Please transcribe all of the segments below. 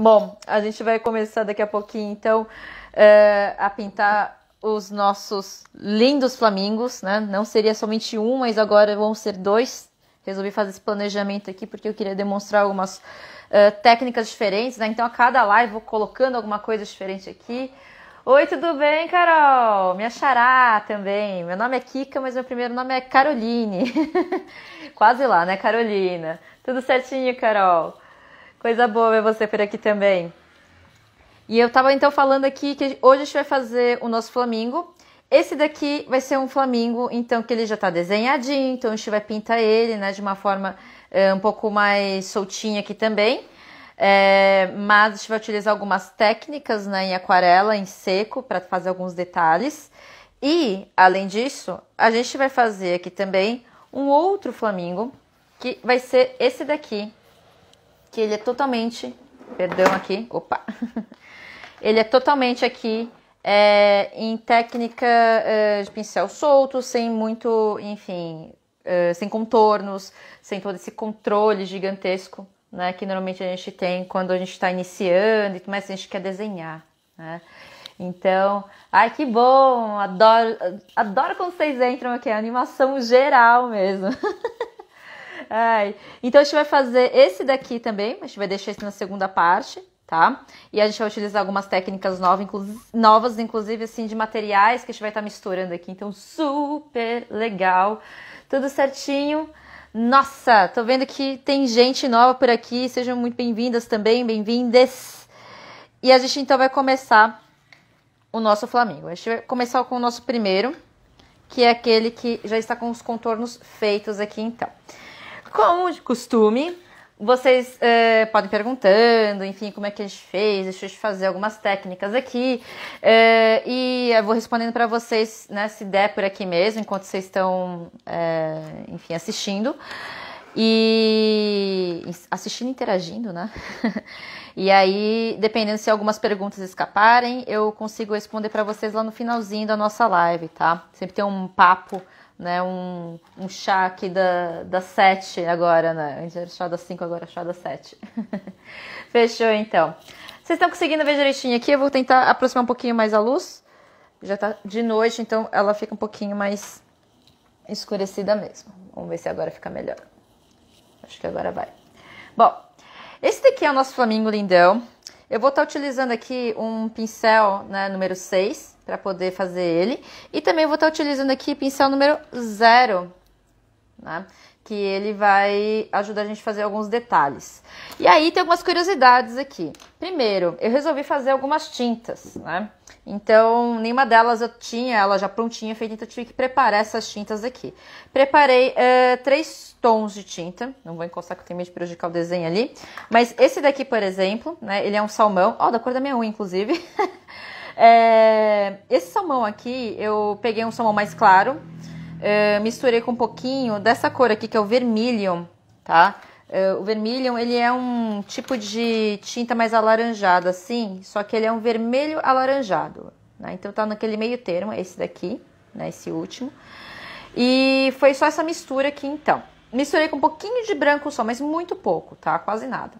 Bom, a gente vai começar daqui a pouquinho, então, uh, a pintar os nossos lindos flamingos, né? Não seria somente um, mas agora vão ser dois. Resolvi fazer esse planejamento aqui porque eu queria demonstrar algumas uh, técnicas diferentes, né? Então, a cada live vou colocando alguma coisa diferente aqui. Oi, tudo bem, Carol? Me achará também. Meu nome é Kika, mas meu primeiro nome é Caroline. Quase lá, né, Carolina? Tudo certinho, Carol? Coisa boa ver você por aqui também. E eu tava então falando aqui que hoje a gente vai fazer o nosso flamingo. Esse daqui vai ser um flamingo, então que ele já tá desenhadinho, então a gente vai pintar ele, né, de uma forma é, um pouco mais soltinha aqui também. É, mas a gente vai utilizar algumas técnicas né, em aquarela, em seco, para fazer alguns detalhes. E, além disso, a gente vai fazer aqui também um outro flamingo, que vai ser esse daqui, que ele é totalmente, perdão aqui, opa, ele é totalmente aqui é, em técnica é, de pincel solto, sem muito, enfim, é, sem contornos, sem todo esse controle gigantesco, né, que normalmente a gente tem quando a gente está iniciando e tudo mais, a gente quer desenhar, né? Então, ai que bom, adoro, adoro quando vocês entram aqui, é animação geral mesmo. Ai. Então a gente vai fazer esse daqui também, a gente vai deixar isso na segunda parte, tá? E a gente vai utilizar algumas técnicas novas, inclu novas inclusive assim, de materiais que a gente vai estar tá misturando aqui. Então, super legal. Tudo certinho. Nossa, tô vendo que tem gente nova por aqui. Sejam muito bem-vindas também, bem-vindes. E a gente então vai começar o nosso Flamengo. A gente vai começar com o nosso primeiro, que é aquele que já está com os contornos feitos aqui então. Como de costume, vocês é, podem perguntando, enfim, como é que a gente fez, deixa eu te fazer algumas técnicas aqui. É, e eu vou respondendo para vocês, né, se der por aqui mesmo, enquanto vocês estão, é, enfim, assistindo. E assistindo, interagindo, né? e aí, dependendo se algumas perguntas escaparem, eu consigo responder para vocês lá no finalzinho da nossa live, tá? Sempre tem um papo né, um, um chá aqui da, da 7 agora, né? Antes era é chá da 5, agora chá da 7. Fechou então. Vocês estão conseguindo ver direitinho aqui? Eu vou tentar aproximar um pouquinho mais a luz. Já tá de noite, então ela fica um pouquinho mais escurecida mesmo. Vamos ver se agora fica melhor. Acho que agora vai. Bom, esse daqui é o nosso flamingo lindão. Eu vou estar tá utilizando aqui um pincel né, número 6 para poder fazer ele. E também vou estar tá utilizando aqui pincel número 0, né? que ele vai ajudar a gente a fazer alguns detalhes. E aí tem algumas curiosidades aqui. Primeiro, eu resolvi fazer algumas tintas, né? Então, nenhuma delas eu tinha, ela já prontinha feita, então eu tive que preparar essas tintas aqui. Preparei é, três tons de tinta, não vou encostar que eu tenho medo de prejudicar o desenho ali, mas esse daqui, por exemplo, né, ele é um salmão, ó, oh, da cor da minha unha, inclusive. É, esse salmão aqui, eu peguei um salmão mais claro, é, misturei com um pouquinho dessa cor aqui, que é o vermilion, tá? É, o vermilion, ele é um tipo de tinta mais alaranjada, assim, só que ele é um vermelho alaranjado, né? Então tá naquele meio termo, esse daqui, né? Esse último. E foi só essa mistura aqui, então. Misturei com um pouquinho de branco só, mas muito pouco, tá? Quase nada.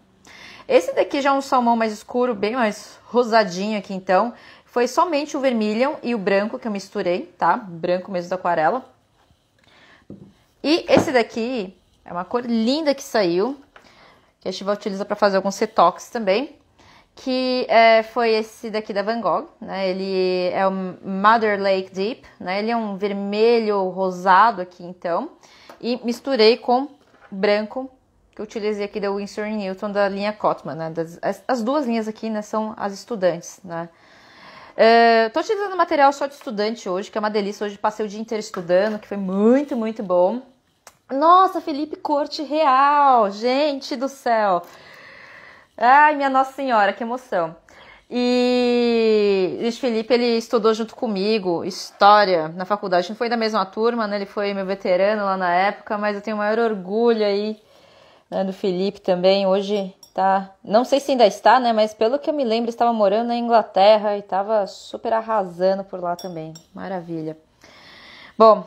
Esse daqui já é um salmão mais escuro, bem mais rosadinho aqui, então. Foi somente o vermelho e o branco que eu misturei, tá? Branco mesmo da aquarela. E esse daqui é uma cor linda que saiu, que a Shiva utiliza para fazer alguns retoques também, que é, foi esse daqui da Van Gogh, né? Ele é o Mother Lake Deep, né? Ele é um vermelho rosado aqui, então, e misturei com branco que eu utilizei aqui da Winsor Newton da linha Cotman, né? Das, as, as duas linhas aqui, né, são as estudantes, né? Estou eh, te utilizando material só de estudante hoje, que é uma delícia. Hoje passei o dia inteiro estudando, que foi muito, muito bom. Nossa, Felipe Corte Real! Gente do céu! Ai, minha Nossa Senhora, que emoção! E o Felipe ele estudou junto comigo história na faculdade. Não foi da mesma turma, né? Ele foi meu veterano lá na época, mas eu tenho o maior orgulho aí né, do Felipe também. Hoje tá? Não sei se ainda está, né? Mas pelo que eu me lembro, estava morando na Inglaterra e estava super arrasando por lá também. Maravilha. Bom,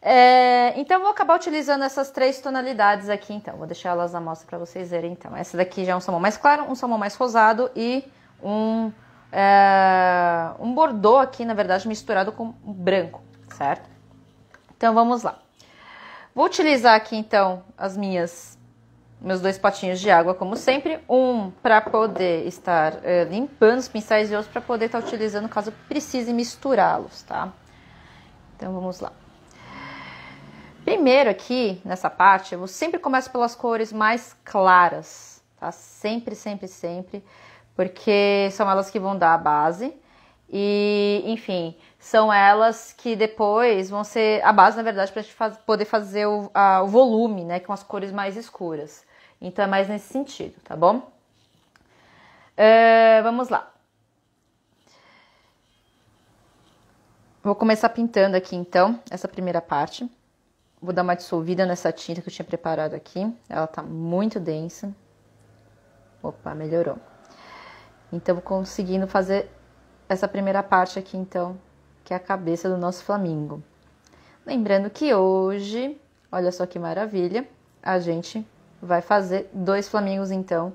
é, então vou acabar utilizando essas três tonalidades aqui, então. Vou deixar elas na mostra para vocês verem, então. Essa daqui já é um salmão mais claro, um salmão mais rosado e um, é, um bordô aqui, na verdade, misturado com branco, certo? Então vamos lá. Vou utilizar aqui, então, as minhas meus dois potinhos de água, como sempre. Um para poder estar eh, limpando os pincéis e outro para poder estar tá utilizando caso precise misturá-los, tá? Então vamos lá. Primeiro aqui, nessa parte, eu sempre começo pelas cores mais claras, tá? Sempre, sempre, sempre, porque são elas que vão dar a base e, enfim, são elas que depois vão ser a base, na verdade, para a gente faz, poder fazer o, a, o, volume, né, com as cores mais escuras. Então é mais nesse sentido, tá bom? É, vamos lá. Vou começar pintando aqui então essa primeira parte. Vou dar uma dissolvida nessa tinta que eu tinha preparado aqui. Ela tá muito densa. Opa, melhorou. Então vou conseguindo fazer essa primeira parte aqui então, que é a cabeça do nosso flamingo. Lembrando que hoje, olha só que maravilha, a gente vai fazer dois flamingos então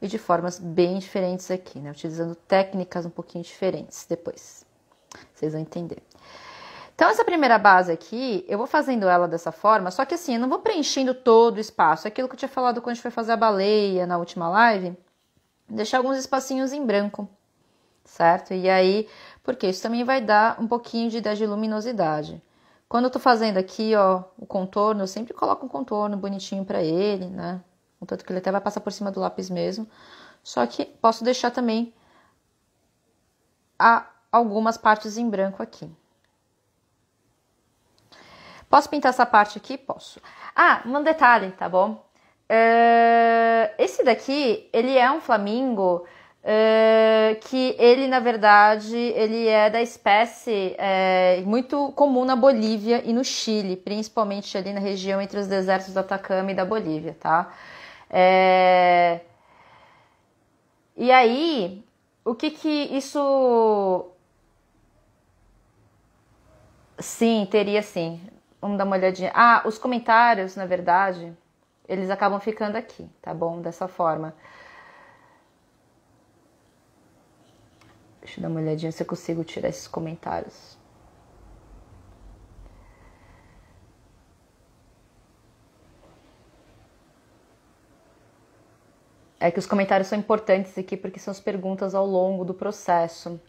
e de formas bem diferentes aqui, né? Utilizando técnicas um pouquinho diferentes depois. Vocês vão entender. Então, essa primeira base aqui, eu vou fazendo ela dessa forma, só que assim, eu não vou preenchendo todo o espaço. É aquilo que eu tinha falado quando a gente foi fazer a baleia na última live, deixar alguns espacinhos em branco, certo? E aí, porque isso também vai dar um pouquinho de, de luminosidade. Quando eu tô fazendo aqui, ó, o contorno, eu sempre coloco um contorno bonitinho pra ele, né? tanto que ele até vai passar por cima do lápis mesmo. Só que posso deixar também a, algumas partes em branco aqui. Posso pintar essa parte aqui? Posso. Ah, um detalhe, tá bom? Uh, esse daqui, ele é um flamingo Uh, que ele, na verdade, ele é da espécie é, muito comum na Bolívia e no Chile, principalmente ali na região entre os desertos do Atacama e da Bolívia, tá? É... E aí, o que que isso... Sim, teria sim. Vamos dar uma olhadinha. Ah, os comentários, na verdade, eles acabam ficando aqui, tá bom? Dessa forma. Deixa eu dar uma olhadinha se eu consigo tirar esses comentários. É que os comentários são importantes aqui porque são as perguntas ao longo do processo.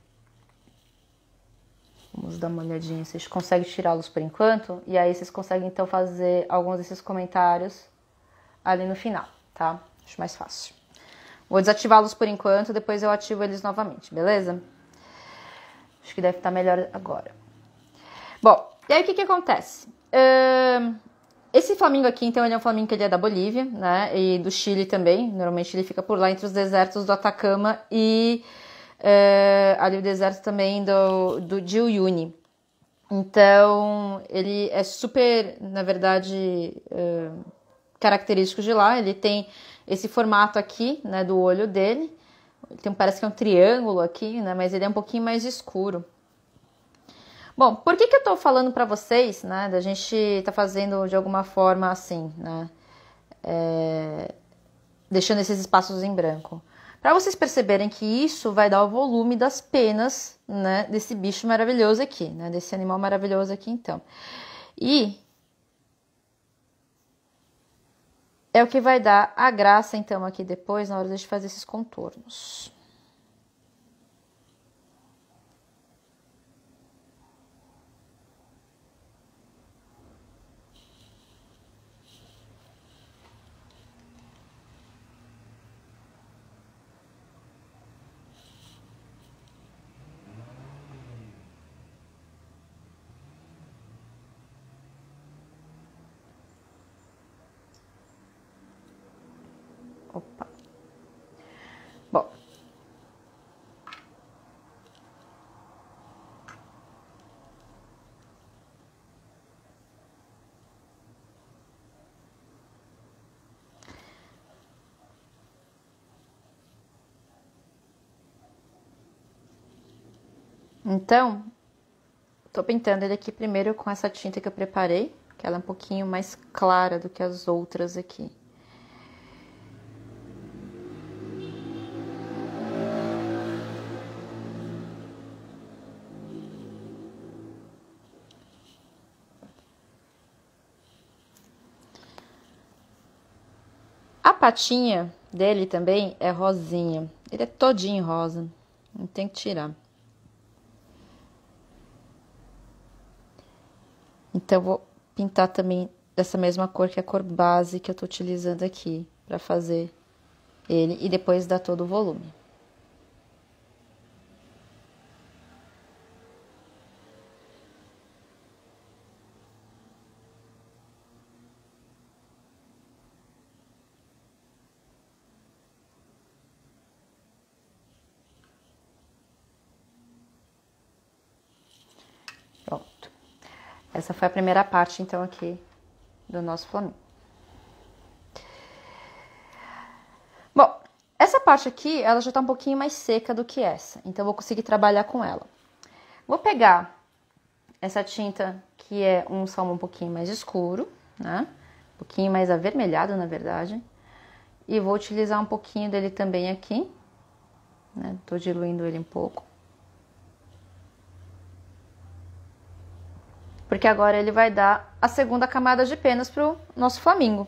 Vamos dar uma olhadinha. Vocês conseguem tirá-los por enquanto? E aí vocês conseguem então fazer alguns desses comentários ali no final, tá? Acho mais fácil. Vou desativá-los por enquanto, depois eu ativo eles novamente, beleza? Acho que deve estar tá melhor agora. Bom, e aí o que, que acontece? Uh, esse flamingo aqui, então, ele é um flamingo que ele é da Bolívia, né? E do Chile também. Normalmente ele fica por lá entre os desertos do Atacama e uh, ali o deserto também do, do de Uyuni. Então, ele é super, na verdade, uh, característico de lá. Ele tem esse formato aqui, né, do olho dele. Tem, então, parece que é um triângulo aqui, né, mas ele é um pouquinho mais escuro. Bom, por que, que eu tô falando para vocês, né, da gente tá fazendo de alguma forma assim, né, é, deixando esses espaços em branco? Para vocês perceberem que isso vai dar o volume das penas, né, desse bicho maravilhoso aqui, né, desse animal maravilhoso aqui, então. E É o que vai dar a graça, então, aqui depois, na hora de fazer esses contornos. Então, tô pintando ele aqui primeiro com essa tinta que eu preparei, que ela é um pouquinho mais clara do que as outras aqui. A patinha dele também é rosinha. Ele é todinho rosa. Não tem que tirar. Então, vou pintar também dessa mesma cor que é a cor base que eu estou utilizando aqui para fazer ele e depois dar todo o volume. Essa foi a primeira parte, então, aqui do nosso Flamengo. Bom, essa parte aqui, ela já tá um pouquinho mais seca do que essa, então vou conseguir trabalhar com ela. Vou pegar essa tinta que é um salmão um pouquinho mais escuro, né? Um pouquinho mais avermelhado, na verdade. E vou utilizar um pouquinho dele também aqui, né? Tô diluindo ele um pouco. porque agora ele vai dar a segunda camada de penas para o nosso flamingo.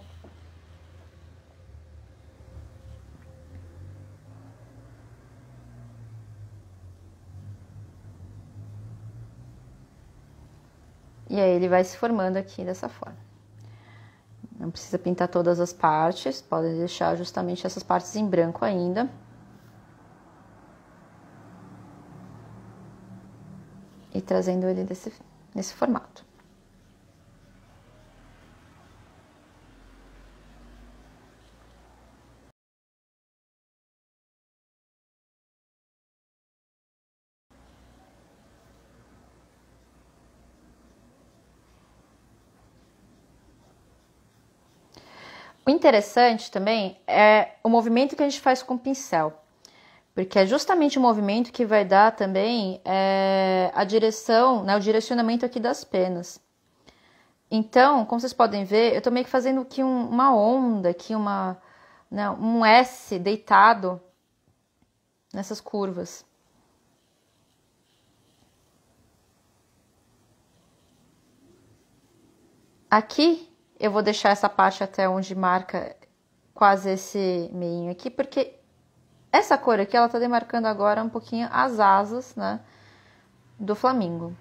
E aí ele vai se formando aqui dessa forma. Não precisa pintar todas as partes, podem deixar justamente essas partes em branco ainda. E trazendo ele desse, nesse formato. O interessante também é o movimento que a gente faz com o pincel porque é justamente o movimento que vai dar também é, a direção, né, o direcionamento aqui das penas. Então, como vocês podem ver, eu estou meio que fazendo aqui um, uma onda, aqui uma, né, um S deitado nessas curvas. Aqui eu vou deixar essa parte até onde marca quase esse meio aqui, porque essa cor aqui, ela tá demarcando agora um pouquinho as asas, né, do flamingo.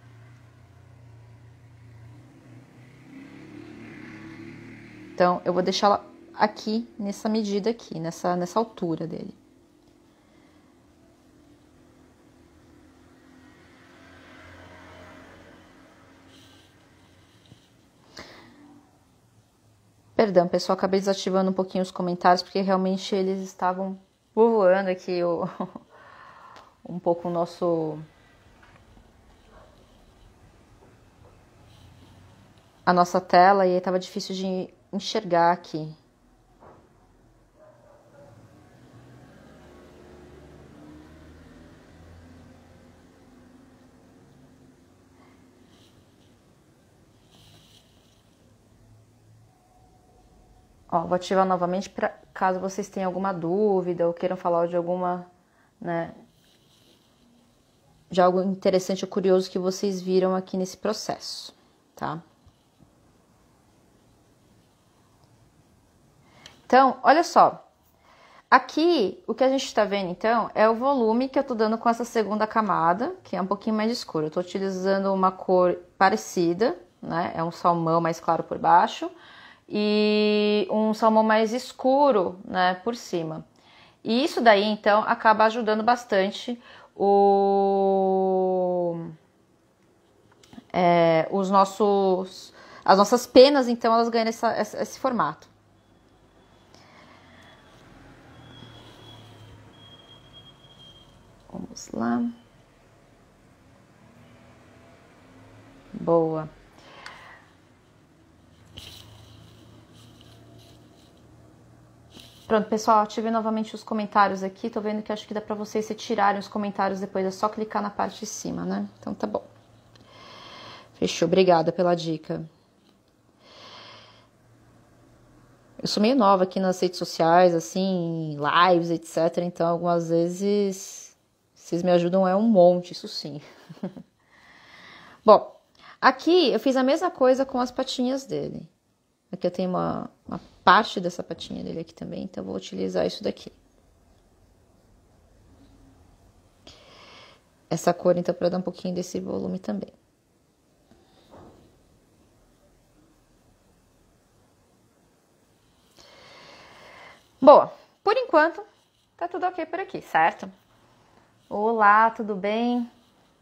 Então, eu vou deixá-la aqui, nessa medida aqui, nessa, nessa altura dele. Perdão, pessoal, acabei desativando um pouquinho os comentários porque realmente eles estavam voando aqui o, um pouco o nosso. a nossa tela e aí tava difícil de enxergar aqui. Ó, vou ativar novamente para caso vocês tenham alguma dúvida ou queiram falar de alguma, né, de algo interessante ou curioso que vocês viram aqui nesse processo, tá? Então, olha só. Aqui, o que a gente está vendo, então, é o volume que eu estou dando com essa segunda camada, que é um pouquinho mais escuro. Eu estou utilizando uma cor parecida, né? É um salmão mais claro por baixo, e um salmão mais escuro, né, por cima. E isso daí então acaba ajudando bastante o é, os nossos as nossas penas, então elas ganham essa, essa, esse formato. Vamos lá. Boa. Pronto, pessoal, ativei novamente os comentários aqui. Tô vendo que acho que dá para vocês se tirarem os comentários depois. É só clicar na parte de cima, né? Então tá bom. Fechou, obrigada pela dica. Eu sou meio nova aqui nas redes sociais, assim, lives, etc. Então, algumas vezes vocês me ajudam é um monte, isso sim. Bom, aqui eu fiz a mesma coisa com as patinhas dele. Aqui eu tenho uma, uma parte da sapatinha dele aqui também, então vou utilizar isso daqui. Essa cor, então, para dar um pouquinho desse volume também. Boa, por enquanto, tá tudo ok por aqui, certo? Olá, tudo bem?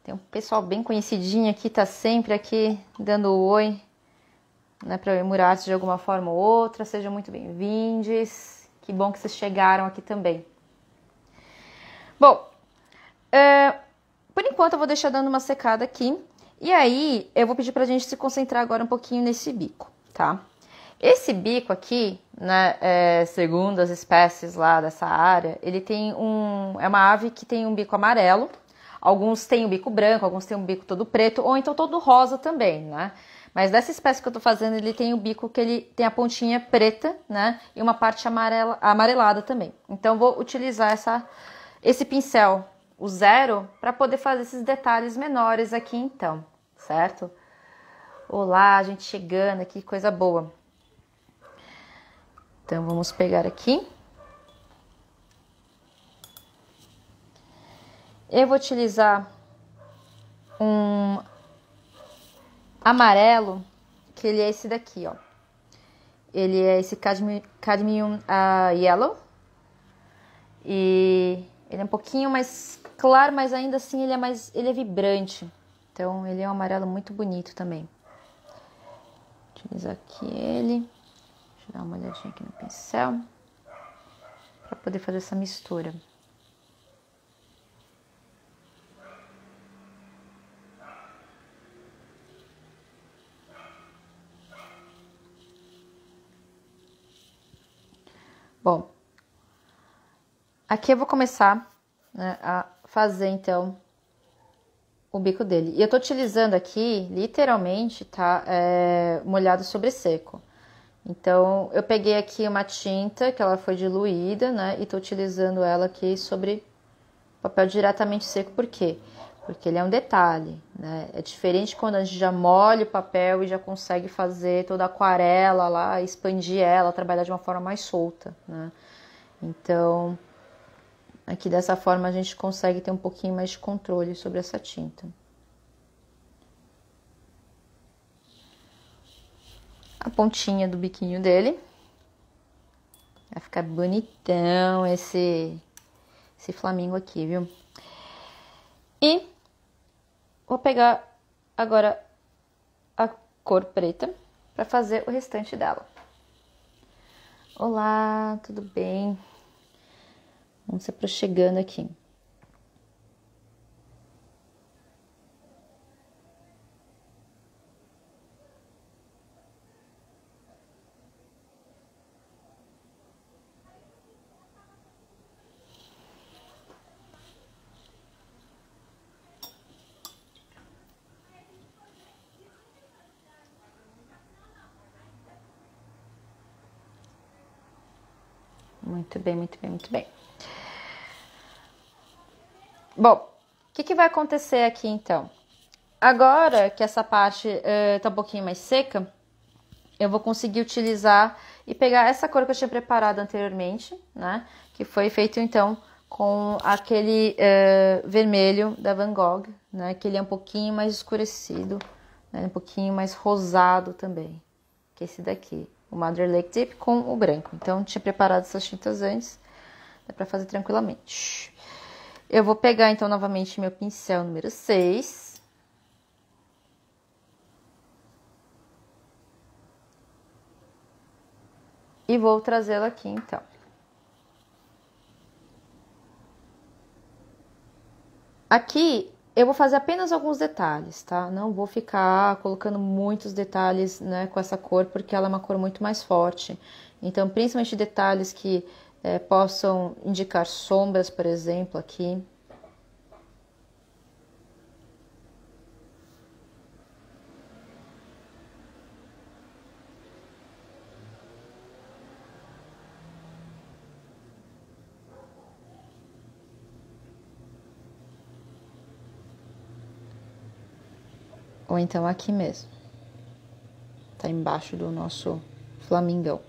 Tem um pessoal bem conhecidinho aqui, tá sempre aqui dando oi né, para de alguma forma ou outra. Sejam muito bem-vindos. Que bom que vocês chegaram aqui também. Bom, é, por enquanto eu vou deixar dando uma secada aqui. E aí eu vou pedir para a gente se concentrar agora um pouquinho nesse bico, tá? Esse bico aqui, né, é, segundo as espécies lá dessa área, ele tem um. É uma ave que tem um bico amarelo. Alguns têm um bico branco, alguns têm um bico todo preto, ou então todo rosa também, né? Mas dessa espécie que eu tô fazendo, ele tem o bico que ele tem a pontinha preta, né? E uma parte amarela, amarelada também. Então vou utilizar essa, esse pincel, o zero, para poder fazer esses detalhes menores aqui então, certo? Olá, gente chegando aqui, coisa boa. Então vamos pegar aqui. Eu vou utilizar um amarelo, que ele é esse daqui, ó. Ele é esse cadmium, cadmium uh, yellow. E ele é um pouquinho mais claro, mas ainda assim ele é mais ele é vibrante. Então ele é um amarelo muito bonito também. Vou utilizar aqui ele. Deixa eu dar uma olhadinha aqui no pincel para poder fazer essa mistura. Bom, aqui eu vou começar né, a fazer então o bico dele. E eu tô utilizando aqui, literalmente, tá? É, molhado sobre seco. Então, eu peguei aqui uma tinta que ela foi diluída, né? E tô utilizando ela aqui sobre papel diretamente seco, por quê? Porque porque ele é um detalhe, né? É diferente quando a gente já molha o papel e já consegue fazer toda a aquarela lá, expandir ela, trabalhar de uma forma mais solta, né? Então, aqui dessa forma a gente consegue ter um pouquinho mais de controle sobre essa tinta. A pontinha do biquinho dele. Vai ficar bonitão esse, esse flamingo aqui, viu? E Vou pegar agora a cor preta para fazer o restante dela. Olá, tudo bem? Vamos se aproximando aqui. Muito bem, muito bem, muito bem. Bom, o que, que, vai acontecer aqui então? Agora que essa parte uh, tá um pouquinho mais seca, eu vou conseguir utilizar e pegar essa cor que eu tinha preparado anteriormente, né? Que foi feito então com aquele uh, vermelho da Van Gogh, né? Que ele é um pouquinho mais escurecido, né? um pouquinho mais rosado também, que esse daqui o Mother Lake Tape com o branco. Então, tinha preparado essas tintas antes, dá para fazer tranquilamente. Eu vou pegar, então, novamente meu pincel número 6. E vou trazê-lo aqui, então. Aqui eu vou fazer apenas alguns detalhes, tá? Não vou ficar colocando muitos detalhes né, com essa cor, porque ela é uma cor muito mais forte. Então, principalmente detalhes que é, possam indicar sombras, por exemplo, aqui. ou então aqui mesmo. Tá embaixo do nosso flamingão.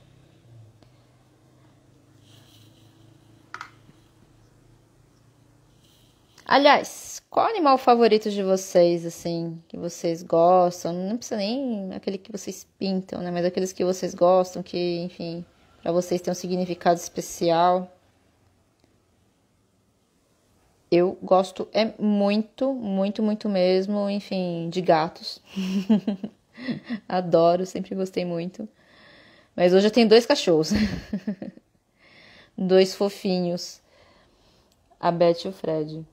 Aliás, qual animal favorito de vocês, assim, que vocês gostam? Não precisa nem aquele que vocês pintam, né? Mas aqueles que vocês gostam, que, enfim, para vocês tem um significado especial. Eu gosto é muito, muito, muito mesmo, enfim, de gatos. Adoro, sempre gostei muito. Mas hoje eu tenho dois cachorros. dois fofinhos. A Beth e o Fred.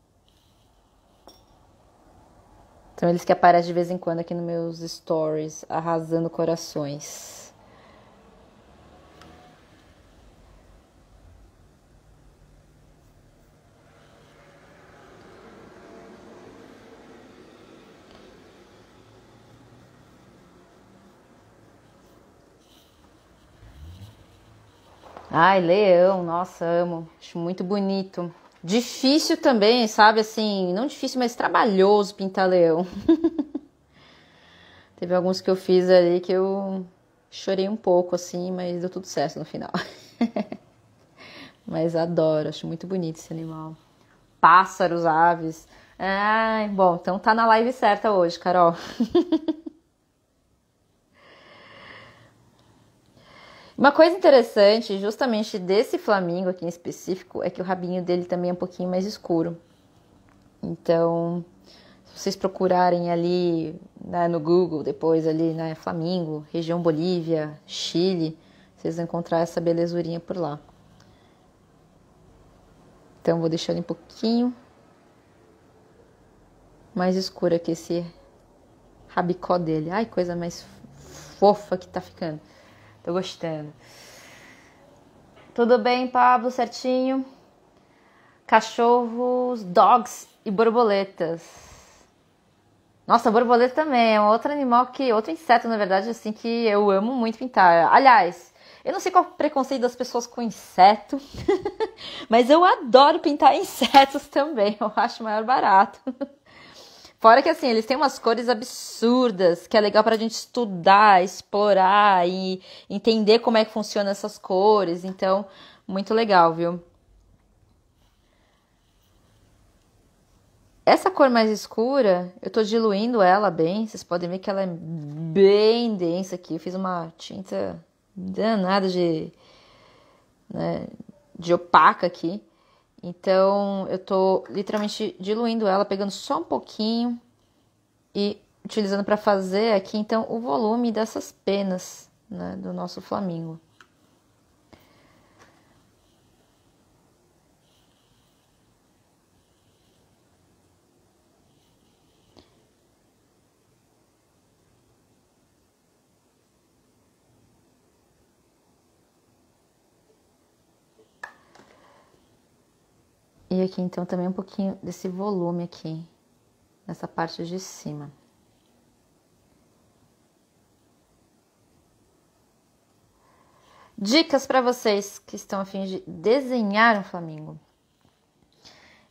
Então eles que aparecem de vez em quando aqui nos meus stories, arrasando corações. Ai, leão, nossa, amo. Acho muito bonito. Difícil também, sabe? Assim, não difícil, mas trabalhoso pintar leão. Teve alguns que eu fiz ali que eu chorei um pouco, assim, mas deu tudo certo no final. mas adoro, acho muito bonito esse animal. Pássaros, aves. Ai, bom, então tá na live certa hoje, Carol. Uma coisa interessante, justamente desse Flamingo aqui em específico, é que o rabinho dele também é um pouquinho mais escuro. Então, se vocês procurarem ali né, no Google, depois ali, né, Flamingo, região Bolívia, Chile, vocês vão encontrar essa belezurinha por lá. Então, vou deixar ele um pouquinho mais escuro aqui esse rabicó dele. Ai, coisa mais fofa que tá ficando. Tô gostando. Tudo bem, Pablo, certinho? Cachorros, dogs e borboletas. Nossa, borboleta também é um outro animal que, outro inseto, na verdade, assim que eu amo muito pintar. Aliás, eu não sei qual é o preconceito das pessoas com inseto, mas eu adoro pintar insetos também. Eu acho o maior barato. Fora que assim, eles têm umas cores absurdas, que é legal pra gente estudar, explorar e entender como é que funcionam essas cores. Então, muito legal, viu? Essa cor mais escura, eu tô diluindo ela bem. Vocês podem ver que ela é bem densa aqui. Eu fiz uma tinta danada de, né, de opaca aqui. Então, eu tô literalmente diluindo ela, pegando só um pouquinho e utilizando para fazer aqui, então, o volume dessas penas né, do nosso flamingo. E aqui então também um pouquinho desse volume aqui, nessa parte de cima. Dicas para vocês que estão a fim de desenhar um flamingo.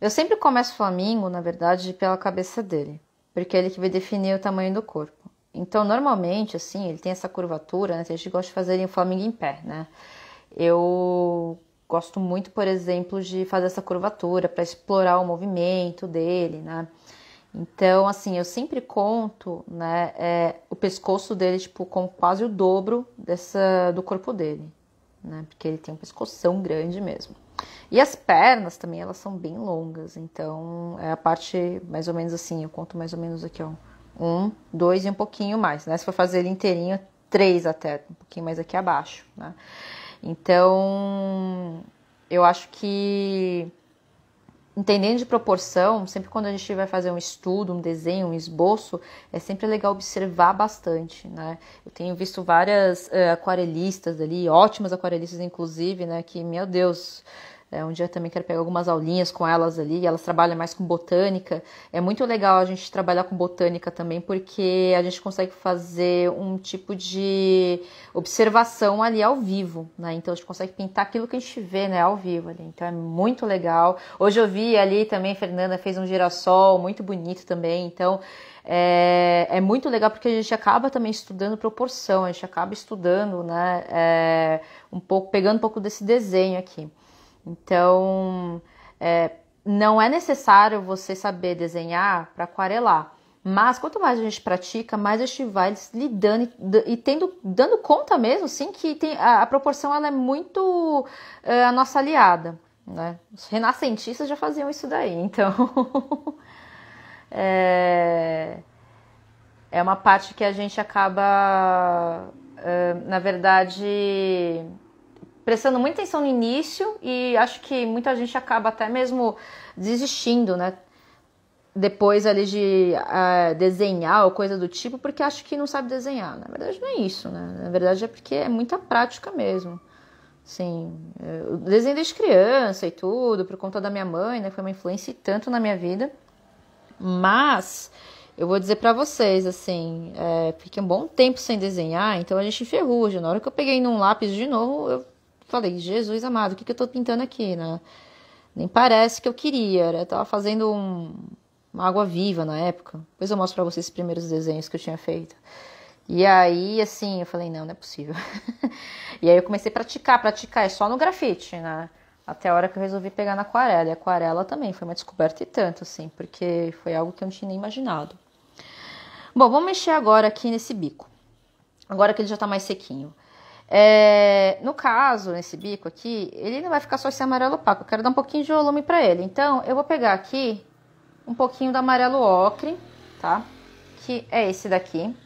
Eu sempre começo o flamingo, na verdade, pela cabeça dele, porque é ele que vai definir o tamanho do corpo. Então, normalmente, assim, ele tem essa curvatura, né? A gente gosta de fazer um flamingo em pé, né? Eu Gosto muito, por exemplo, de fazer essa curvatura para explorar o movimento dele, né? Então, assim, eu sempre conto, né, é, o pescoço dele, tipo, com quase o dobro dessa, do corpo dele, né? Porque ele tem um pescoção grande mesmo. E as pernas também, elas são bem longas, então é a parte mais ou menos assim, eu conto mais ou menos aqui, ó. Um, dois e um pouquinho mais, né? Se for fazer ele inteirinho, três até, um pouquinho mais aqui abaixo, né? Então, eu acho que entendendo de proporção, sempre quando a gente vai fazer um estudo, um desenho, um esboço, é sempre legal observar bastante, né? Eu tenho visto várias uh, aquarelistas ali, ótimas aquarelistas inclusive, né? Que, meu Deus, é, um dia também quero pegar algumas aulinhas com elas ali, elas trabalham mais com botânica. É muito legal a gente trabalhar com botânica também, porque a gente consegue fazer um tipo de observação ali ao vivo, né? Então a gente consegue pintar aquilo que a gente vê, né, ao vivo ali. Então é muito legal. Hoje eu vi ali também, Fernanda fez um girassol muito bonito também, então. É, é, muito legal porque a gente acaba também estudando proporção, a gente acaba estudando, né, é, um pouco, pegando um pouco desse desenho aqui. Então, é, não é necessário você saber desenhar para aquarelar. Mas quanto mais a gente pratica, mais a gente vai lidando e, e tendo, dando conta mesmo, sim, que tem, a, a, proporção ela é muito é, a nossa aliada. Né? Os renascentistas já faziam isso daí, então é, é uma parte que a gente acaba, é, na verdade, prestando muita atenção no início e acho que muita gente acaba até mesmo desistindo, né? Depois ali de uh, desenhar ou coisa do tipo, porque acho que não sabe desenhar. Na verdade, não é isso, né? Na verdade, é porque é muita prática mesmo. Sim, eu desenho desde criança e tudo, por conta da minha mãe, né? Foi uma influência tanto na minha vida. Mas eu vou dizer para vocês, assim, é, fiquei um bom tempo sem desenhar, então a gente enferruja. Na hora que eu peguei num lápis de novo, eu Falei, Jesus amado, o que, que eu tô pintando aqui, né? Nem parece que eu queria, né? Eu tava fazendo um, uma água viva na época. Depois eu mostro pra vocês os primeiros desenhos que eu tinha feito. E aí, assim, eu falei, não, não é possível. e aí eu comecei a praticar, praticar, é só no grafite, né? Até a hora que eu resolvi pegar na aquarela. E a aquarela também foi uma descoberta e tanto, assim, porque foi algo que eu não tinha nem imaginado. Bom, vamos mexer agora aqui nesse bico. Agora que ele já tá mais sequinho. É, no caso, nesse bico aqui, ele não vai ficar só esse amarelo opaco. Eu quero dar um pouquinho de volume para ele. Então, eu vou pegar aqui um pouquinho do amarelo ocre, tá? Que é esse daqui.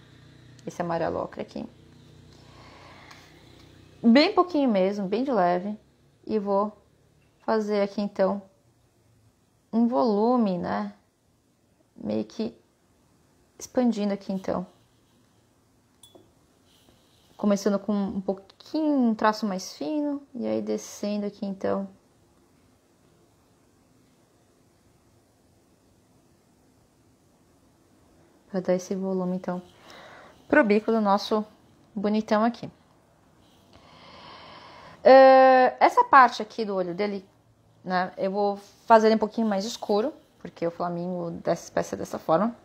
Esse amarelo ocre aqui. Bem pouquinho mesmo, bem de leve. E vou fazer aqui, então, um volume, né? Meio que expandindo aqui, então começando com um pouquinho, um traço mais fino, e aí descendo aqui então. Para dar esse volume então pro bico do nosso bonitão aqui. Eh, essa parte aqui do olho dele, né, eu vou fazer um pouquinho mais escuro, porque o flamingo dessa espécie é dessa forma.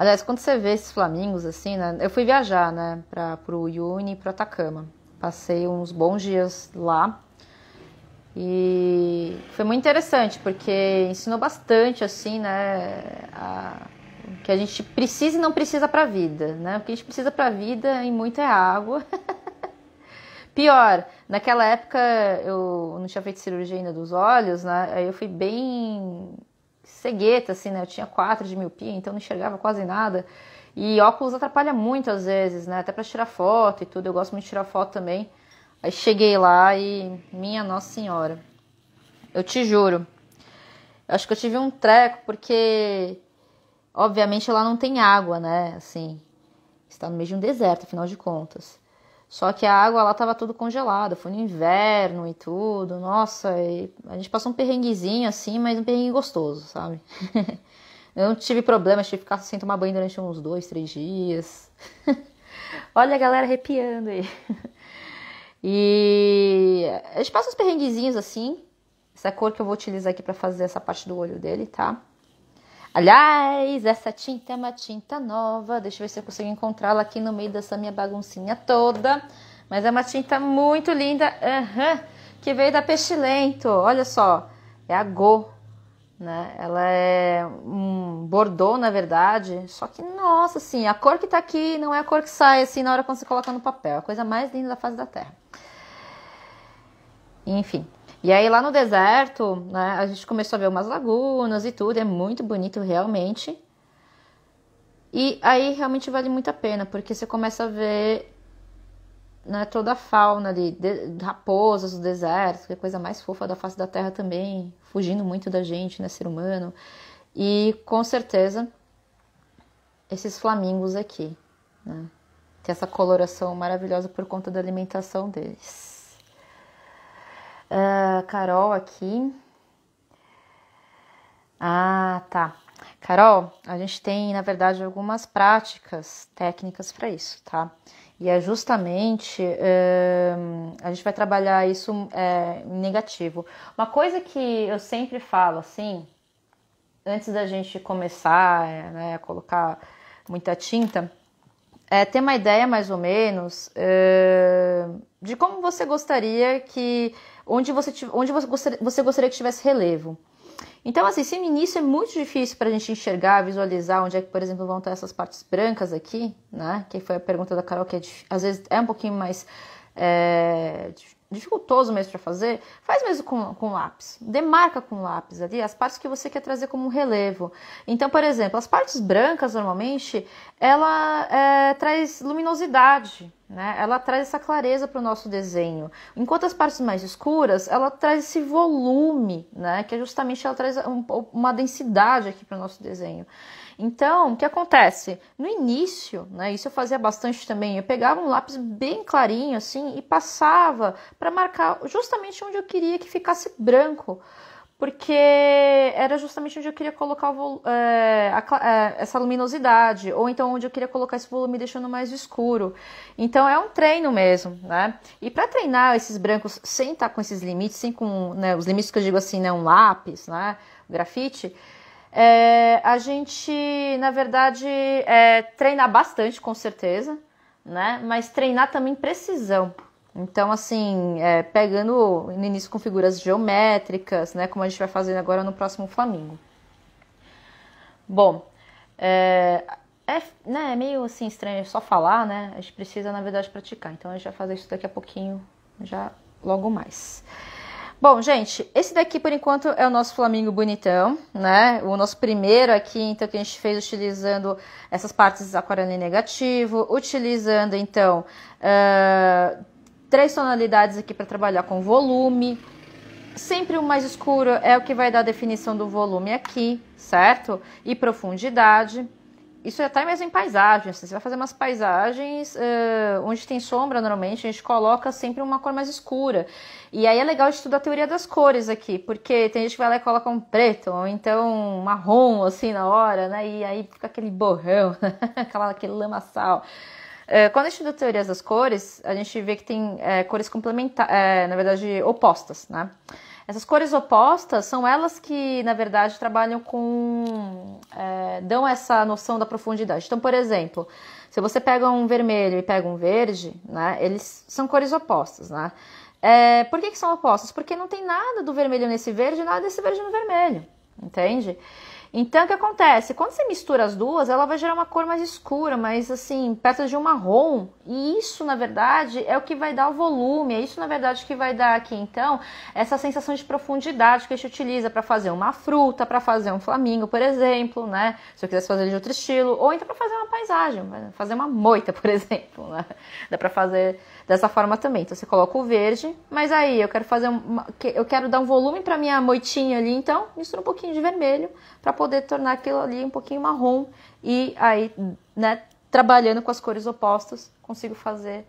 Aliás, quando você vê esses flamingos assim, né? Eu fui viajar, né, para pro Uyuni e pro Atacama. Passei uns bons dias lá. E foi muito interessante, porque ensinou bastante assim, né, a, que a gente precisa e não precisa para a vida, né? O que a gente precisa para a vida e muito é água. Pior, naquela época eu não tinha feito cirurgia ainda dos olhos, né? Aí eu fui bem cegueta, assim, né? Eu tinha quatro de miopia, então não enxergava quase nada. E óculos atrapalha muito às vezes, né? Até para tirar foto e tudo. Eu gosto muito de tirar foto também. Aí cheguei lá e minha Nossa Senhora. Eu te juro. Eu acho que eu tive um treco porque obviamente lá não tem água, né? Assim, está no meio de um deserto, afinal de contas. Só que a água lá estava tudo congelada, foi no inverno e tudo. Nossa, e a gente passou um perrenguezinho assim, mas um perrengue gostoso, sabe? Eu não tive problema, tive que ficar sem tomar banho durante uns dois, três dias. Olha a galera arrepiando aí. E a gente passa uns perrenguezinhos assim. Essa cor que eu vou utilizar aqui para fazer essa parte do olho dele, tá? Aliás, essa tinta é uma tinta nova. Deixa eu ver se eu consigo encontrá-la aqui no meio dessa minha baguncinha toda. Mas é uma tinta muito linda, uhum, que veio da Pestilento. Olha só, é a Go. Né? Ela é um bordô, na verdade. Só que, nossa, assim, a cor que tá aqui não é a cor que sai assim na hora quando você coloca no papel. É a coisa mais linda da face da Terra. Enfim, e aí lá no deserto, né, a gente começou a ver umas lagunas e tudo, é muito bonito realmente. E aí realmente vale muito a pena, porque você começa a ver né, toda a fauna ali, de, raposas do deserto, que é a coisa mais fofa da face da terra também, fugindo muito da gente, né, ser humano. E com certeza esses flamingos aqui, né? Tem essa coloração maravilhosa por conta da alimentação deles. Uh, Carol aqui. Ah, tá. Carol, a gente tem, na verdade, algumas práticas técnicas para isso, tá? E é justamente uh, a gente vai trabalhar isso é, em negativo. Uma coisa que eu sempre falo assim, antes da gente começar é, né, a colocar muita tinta, é ter uma ideia mais ou menos ah, de como você gostaria que onde você, onde você, gostaria, você gostaria que tivesse relevo. Então, assim, se no início é muito difícil para a gente enxergar, visualizar onde é que, por exemplo, vão estar essas partes brancas aqui, né? Que foi a pergunta da Carol, que é, às vezes é um pouquinho mais é, dificultoso mesmo para fazer, faz mesmo com, com lápis. Demarca com lápis ali as partes que você quer trazer como um relevo. Então, por exemplo, as partes brancas normalmente ela é, traz luminosidade, né? Ela traz essa clareza para o nosso desenho. Enquanto as partes mais escuras, ela traz esse volume, né? Que é justamente ela traz um, uma densidade aqui para o nosso desenho. Então, o que acontece? No início, né, isso eu fazia bastante também, eu pegava um lápis bem clarinho assim e passava para marcar justamente onde eu queria que ficasse branco, porque era justamente onde eu queria colocar é, a, é, essa luminosidade, ou então onde eu queria colocar esse volume deixando mais escuro. Então é um treino mesmo, né? E para treinar esses brancos sem estar com esses limites, sem com né, os limites que eu digo assim, né, um lápis, né, grafite é, a gente, na verdade, é, treinar bastante, com certeza, né? Mas treinar também precisão. Então, assim, é, pegando no início com figuras geométricas, né? Como a gente vai fazer agora no próximo Flamingo. Bom, é, é, né, é meio assim estranho só falar, né? A gente precisa, na verdade, praticar. Então, a gente vai fazer isso daqui a pouquinho, já logo mais. Bom, gente, esse daqui por enquanto é o nosso flamingo bonitão, né? O nosso primeiro aqui, então, que a gente fez utilizando essas partes aquarela em negativo, utilizando então uh, três tonalidades aqui para trabalhar com volume. Sempre o mais escuro é o que vai dar a definição do volume aqui, certo? E profundidade isso é até mesmo em paisagens. Assim. Você vai fazer umas paisagens uh, onde tem sombra normalmente, a gente coloca sempre uma cor mais escura. E aí é legal estudar a teoria das cores aqui, porque tem gente que vai lá e coloca um preto, ou então um marrom assim na hora, né? E aí fica aquele borrão, Aquela, aquele lamaçal. Eh, quando a gente estuda teorias das cores, a gente vê que tem eh, cores complementares, na verdade, opostas, né? Essas cores opostas são elas que, na verdade, trabalham com. É, dão essa noção da profundidade. Então, por exemplo, se você pega um vermelho e pega um verde, né, eles são cores opostas, né? É, por que, que são opostas? Porque não tem nada do vermelho nesse verde e nada desse verde no vermelho, entende? Entende? Então, o que acontece? Quando você mistura as duas, ela vai gerar uma cor mais escura, mais assim, perto de um marrom. E isso, na verdade, é o que vai dar o volume, é isso, na verdade, que vai dar aqui, então, essa sensação de profundidade que a gente utiliza para fazer uma fruta, para fazer um flamingo, por exemplo, né? Se eu quisesse fazer de outro estilo, ou então para fazer uma paisagem, fazer uma moita, por exemplo, né? Dá para fazer dessa forma também. Então você coloca o verde, mas aí eu quero fazer uma, eu quero dar um volume para minha moitinha ali, então misturo um pouquinho de vermelho para poder tornar aquilo ali um pouquinho marrom e aí, né, trabalhando com as cores opostas, consigo fazer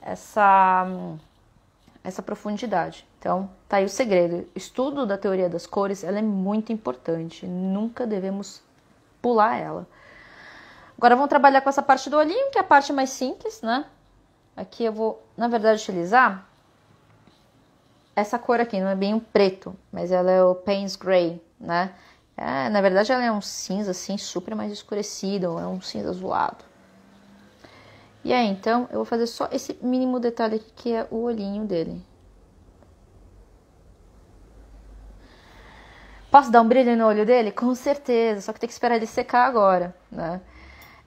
essa essa profundidade. Então, tá aí o segredo. Estudo da teoria das cores, ela é muito importante. Nunca devemos pular ela. Agora vamos trabalhar com essa parte do olhinho, que é a parte mais simples, né? Aqui eu vou, na verdade, utilizar essa cor aqui, não é bem um preto, mas ela é o Payne's Grey, né? É, na verdade, ela é um cinza assim, super mais escurecido, é um cinza azulado. E aí, então, eu vou fazer só esse mínimo detalhe aqui que é o olhinho dele. Posso dar um brilho no olho dele? Com certeza, só que tem que esperar ele secar agora, né?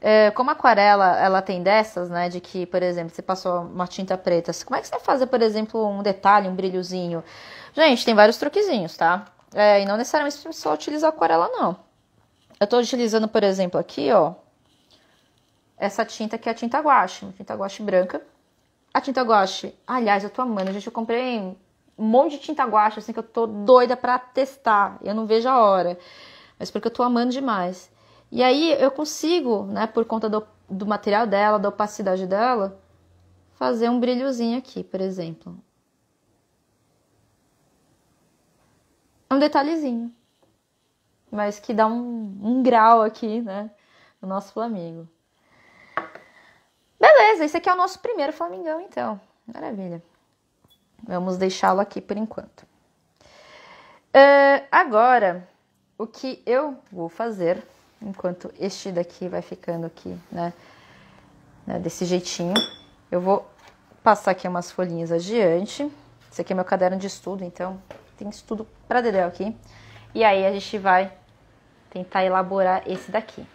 É, como a aquarela, ela tem dessas, né? De que, por exemplo, você passou uma tinta preta. Como é que você vai fazer, por exemplo, um detalhe, um brilhozinho? Gente, tem vários truquezinhos, tá? É, e não necessariamente só utilizar aquarela, não. Eu tô utilizando, por exemplo, aqui, ó. Essa tinta que é a tinta guache, uma tinta guache branca. A tinta guache, aliás, eu tô amando, gente. Eu comprei um monte de tinta guache, assim, que eu tô doida pra testar. Eu não vejo a hora. Mas porque eu tô amando demais. E aí eu consigo, né, por conta do, do material dela, da opacidade dela, fazer um brilhozinho aqui, por exemplo. É um detalhezinho, mas que dá um, um grau aqui, né, no nosso flamingo. Beleza, esse aqui é o nosso primeiro flamingão, então. Maravilha. Vamos deixá-lo aqui por enquanto. Uh, agora, o que eu vou fazer enquanto este daqui vai ficando aqui, né? né desse jeitinho. Eu vou passar aqui umas folhinhas adiante. Esse aqui é meu caderno de estudo, então tem estudo para dedéu aqui. E aí a gente vai tentar elaborar esse daqui.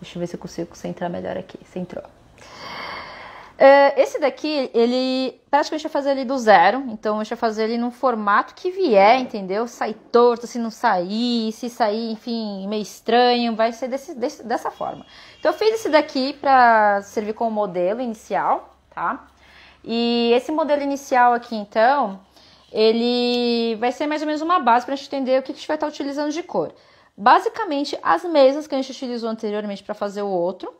Deixa eu ver se eu consigo centrar melhor aqui. Centrou. Uh, esse daqui, ele praticamente vai fazer ele do zero, então deixa eu fazer ele num formato que vier, entendeu? Sai torto, se não sair, se sair, enfim, meio estranho, vai ser desse, desse, dessa forma. Então eu fiz esse daqui para servir como modelo inicial, tá? E esse modelo inicial aqui, então, ele vai ser mais ou menos uma base para a gente entender o que a gente vai estar tá utilizando de cor. Basicamente, as mesmas que a gente utilizou anteriormente para fazer o outro,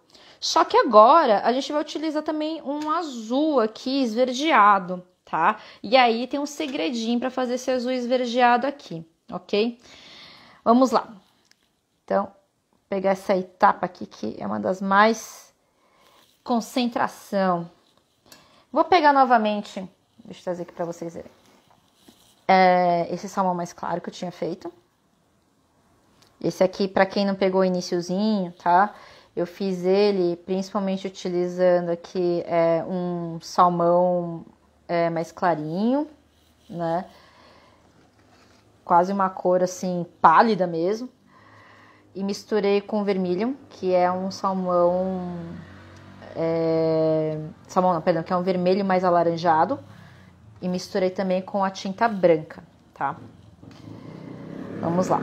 só que agora a gente vai utilizar também um azul aqui esverdeado, tá? E aí tem um segredinho para fazer esse azul esverdeado aqui, ok? Vamos lá. Então, pegar essa etapa aqui que é uma das mais concentração. Vou pegar novamente, deixa eu trazer aqui para vocês verem. É, esse salmão mais claro que eu tinha feito. Esse aqui, para quem não pegou o iníciozinho, tá? Eu fiz ele principalmente utilizando aqui é, um salmão é, mais clarinho, né? Quase uma cor assim pálida mesmo. E misturei com vermelho, que é um salmão. É, salmão, não, perdão, que é um vermelho mais alaranjado. E misturei também com a tinta branca, tá? Vamos lá.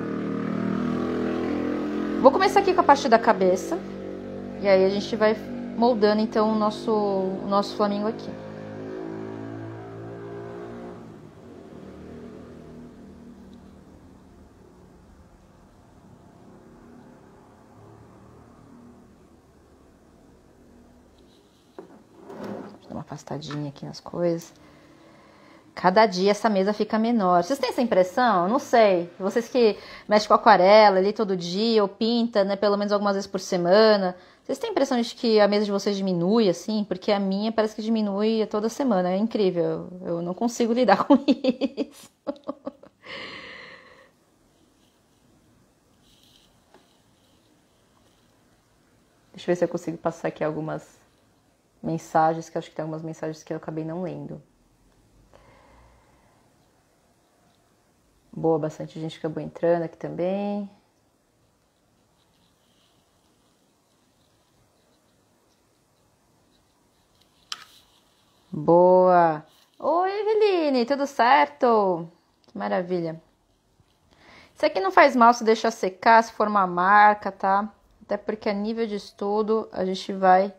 Vou começar aqui com a parte da cabeça. E aí a gente vai moldando então o nosso, o nosso Flamingo aqui. Dá uma afastadinha aqui nas coisas. Cada dia essa mesa fica menor. Vocês têm essa impressão? Não sei. Vocês que mexem com aquarela ali todo dia, ou pinta, né? Pelo menos algumas vezes por semana. Vocês têm a impressão de que a mesa de vocês diminui, assim? Porque a minha parece que diminui toda semana. É incrível. Eu não consigo lidar com isso. Deixa eu ver se eu consigo passar aqui algumas mensagens, que acho que tem algumas mensagens que eu acabei não lendo. Boa, bastante gente acabou entrando aqui também. Boa! Oi, Eveline, tudo certo? Que maravilha! Isso aqui não faz mal se deixar secar, se for uma marca, tá? Até porque a nível de estudo a gente vai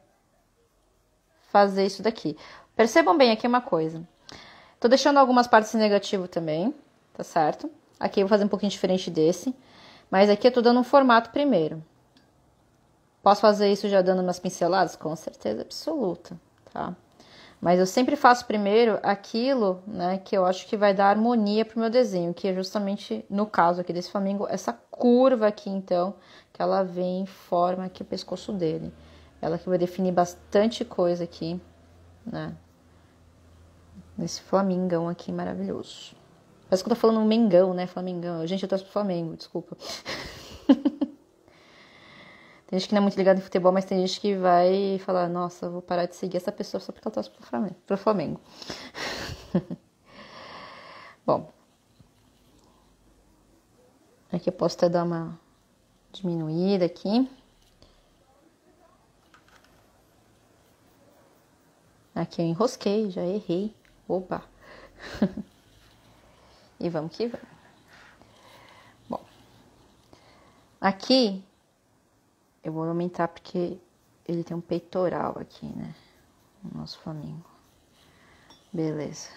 fazer isso daqui. Percebam bem aqui uma coisa. Tô deixando algumas partes negativas negativo também, tá certo? Aqui eu vou fazer um pouquinho diferente desse, mas aqui eu tô dando um formato primeiro. Posso fazer isso já dando umas pinceladas? Com certeza absoluta, tá? Mas eu sempre faço primeiro aquilo né, que eu acho que vai dar harmonia para o meu desenho, que é justamente, no caso aqui desse flamingo, essa curva aqui, então, que ela vem em forma aqui o pescoço dele. Ela que vai definir bastante coisa aqui, né? Nesse flamingão aqui maravilhoso. Parece que eu tô falando um mengão, né? Flamingão. Gente, eu torço pro Flamengo, desculpa. Tem gente que não é muito ligada em futebol, mas tem gente que vai falar, nossa, vou parar de seguir essa pessoa só porque ela torce pro Flamengo. Pro Flamengo. Bom. Aqui eu posso até dar uma diminuída aqui. Aqui eu enrosquei, já errei. Opa! e vamos que vamos. Bom, aqui eu vou aumentar porque ele tem um peitoral aqui, né? O nosso flamingo. Beleza.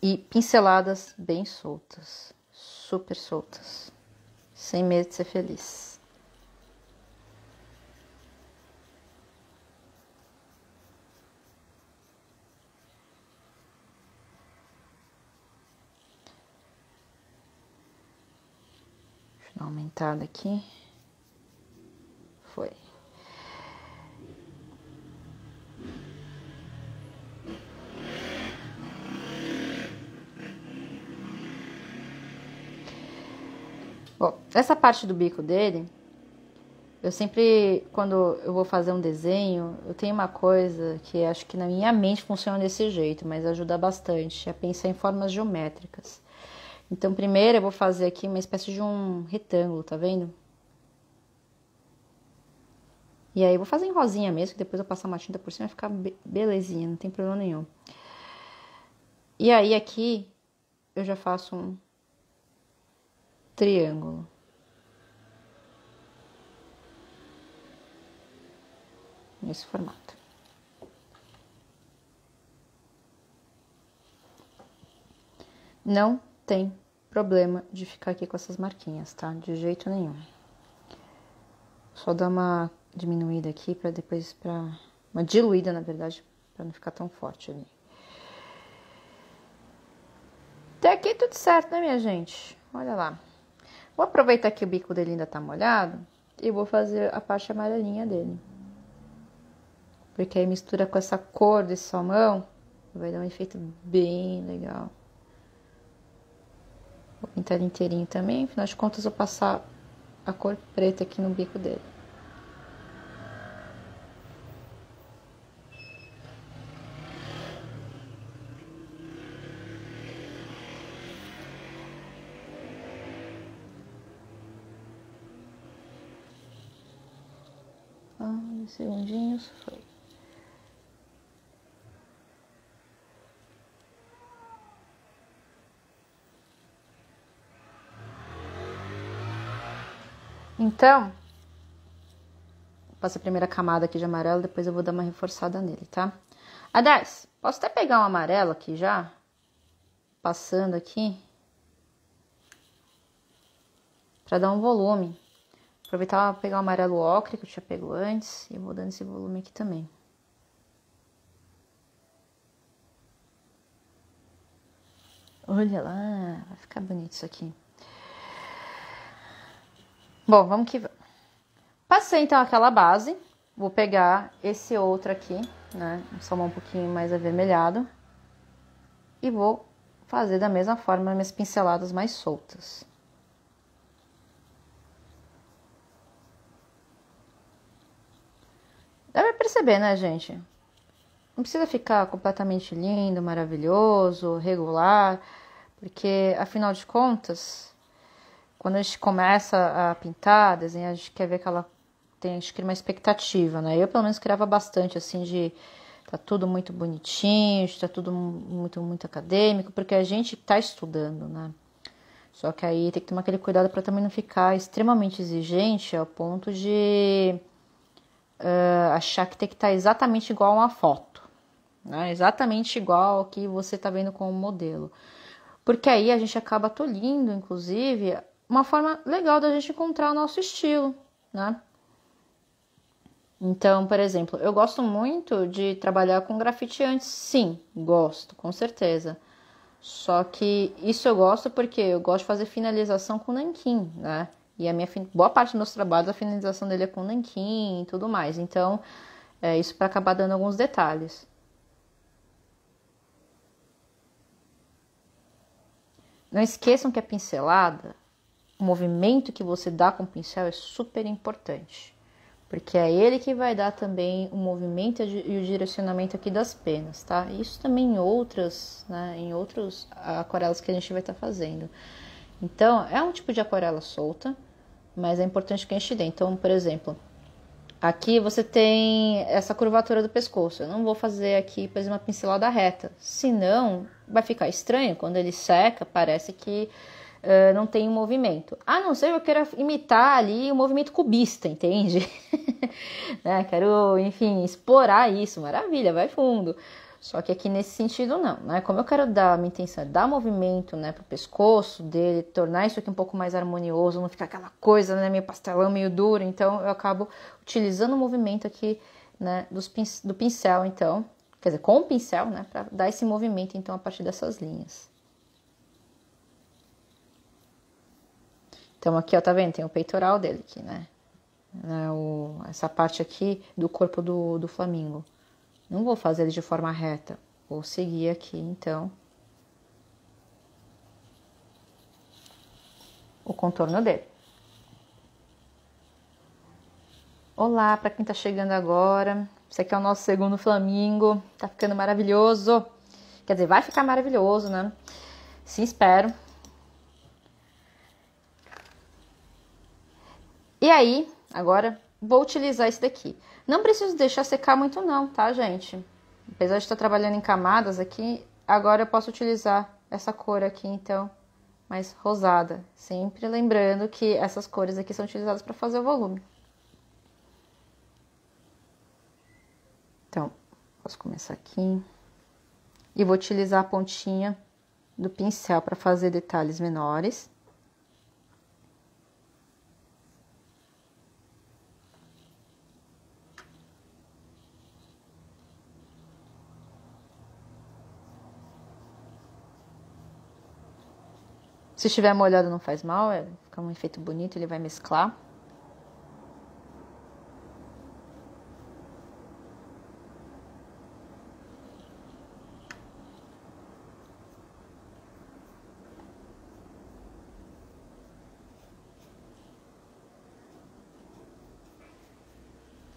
E pinceladas bem soltas, super soltas, sem medo de ser feliz. Dá uma aumentada aqui. Foi. Bom, essa parte do bico dele, eu sempre, quando eu vou fazer um desenho, eu tenho uma coisa que acho que na minha mente funciona desse jeito, mas ajuda bastante, é pensar em formas geométricas. Então, primeiro eu vou fazer aqui uma espécie de um retângulo, tá vendo? E aí, eu vou fazer em rosinha mesmo, que depois eu passar uma tinta por cima vai ficar belezinha, não tem problema nenhum. E aí, aqui, eu já faço um triângulo. Nesse formato. Não tem problema de ficar aqui com essas marquinhas, tá? De jeito nenhum. Só dar uma diminuída aqui para depois para uma diluída, na verdade, para não ficar tão forte ali. Até aqui tudo certo, né, minha gente? Olha lá. Vou aproveitar que o bico dele ainda tá molhado e vou fazer a parte amarelinha dele. Porque aí mistura com essa cor desse salmão, vai dar um efeito bem legal. Vou pintar ele inteirinho também, afinal de contas vou passar a cor preta aqui no bico dele. Ah, um segundinhos, foi. Então, passa a primeira camada aqui de amarelo, depois eu vou dar uma reforçada nele, tá? Aliás, posso até pegar um amarelo aqui já, passando aqui, para dar um volume. Aproveitar para pegar o amarelo ocre que eu tinha pego antes e vou dando esse volume aqui também. Olha lá, vai ficar bonito isso aqui. Bom, vamos que vamos. Passei então aquela base. Vou pegar esse outro aqui, né? Um um pouquinho mais avermelhado. E vou fazer da mesma forma minhas pinceladas mais soltas. Dá pra perceber, né, gente? Não precisa ficar completamente lindo, maravilhoso, regular, porque afinal de contas, quando a gente começa a pintar, a desenhar, a gente quer ver que ela tem, a gente cria uma expectativa, né? Eu pelo menos criava bastante assim de tá tudo muito bonitinho, está tudo muito muito acadêmico, porque a gente está estudando, né? Só que aí tem que tomar aquele cuidado para também não ficar extremamente exigente ao ponto de uh, achar que tem que estar tá exatamente igual a uma foto, né? Exatamente igual ao que você está vendo com o modelo. Porque aí a gente acaba tolhindo, inclusive, uma forma legal da gente encontrar o nosso estilo, né? Então, por exemplo, eu gosto muito de trabalhar com grafiteantes, sim, gosto, com certeza. Só que isso eu gosto porque eu gosto de fazer finalização com nanquim, né? E a minha boa parte dos meus trabalhos, a finalização dele é com nanquim e tudo mais. Então, é isso para acabar dando alguns detalhes. Não esqueçam que a é pincelada o movimento que você dá com o pincel é super importante, porque é ele que vai dar também o movimento e o direcionamento aqui das penas, tá? Isso também em outras, né, em outros aquarelas que a gente vai estar tá fazendo. Então, é um tipo de aquarela solta, mas é importante que a gente dê. Então, por exemplo, Aqui você tem essa curvatura do pescoço. Eu não vou fazer aqui, por uma pincelada reta. Senão, vai ficar estranho. Quando ele seca, parece que uh, não tem um movimento. A não ser eu queira imitar ali o um movimento cubista, entende? né? Quero, enfim, explorar isso, maravilha, vai fundo. Só que aqui nesse sentido não, né? Como eu quero dar a minha intenção é dar movimento, né, para o pescoço dele, tornar isso aqui um pouco mais harmonioso, não ficar aquela coisa, né, meio pastelão, meio duro. Então eu acabo utilizando o movimento aqui, né, dos pin do pincel, então, quer dizer, com o pincel, né, para dar esse movimento então a partir dessas linhas. Então aqui, ó, tá vendo? Tem o peitoral dele aqui, né? É o, essa parte aqui do corpo do, do flamingo. Não vou fazer ele de forma reta. Vou seguir aqui, então, o contorno dele. Olá, para quem está chegando agora. Esse aqui é o nosso segundo flamingo. Tá ficando maravilhoso. Quer dizer, vai ficar maravilhoso, né? Sim, espero. E aí, agora, vou utilizar esse daqui. Não preciso deixar secar muito não, tá, gente? Apesar de estar trabalhando em camadas aqui, agora eu posso utilizar essa cor aqui, então, mais rosada. Sempre lembrando que essas cores aqui são utilizadas para fazer o volume. Então, posso começar aqui. E vou utilizar a pontinha do pincel para fazer detalhes menores. Se estiver molhado não faz mal, é, fica um efeito bonito, ele vai mesclar.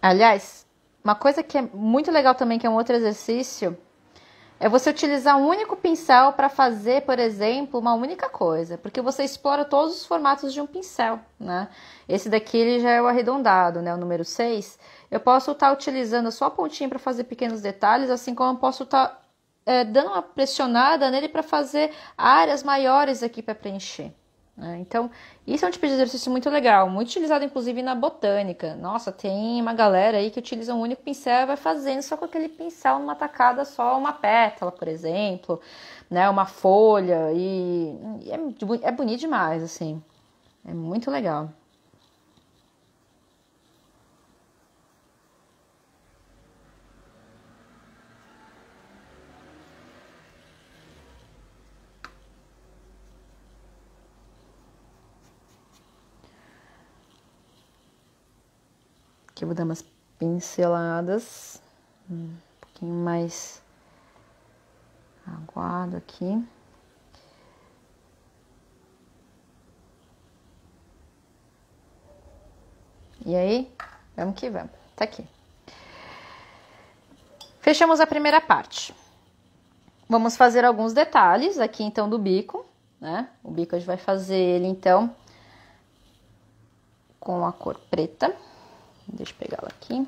Aliás, uma coisa que é muito legal também, que é um outro exercício, é você utilizar um único pincel para fazer, por exemplo, uma única coisa, porque você explora todos os formatos de um pincel, né? Esse daqui ele já é o arredondado, né, o número 6. Eu posso estar tá utilizando só a pontinha para fazer pequenos detalhes, assim como eu posso estar tá, é, dando uma pressionada nele para fazer áreas maiores aqui para preencher. Né? Então, isso é um tipo de exercício muito legal, muito utilizado inclusive na botânica. Nossa, tem uma galera aí que utiliza um único pincel e vai fazendo só com aquele pincel numa tacada só uma pétala, por exemplo, né, uma folha e, e é, é bonito demais, assim. É muito legal. Aqui eu vou dar umas pinceladas, hum, um pouquinho mais aguado aqui. E aí, vamos que vamos. Tá aqui. Fechamos a primeira parte. Vamos fazer alguns detalhes aqui então do bico, né? O bico a gente vai fazer ele então com a cor preta. Deixa eu pegar ela aqui. Um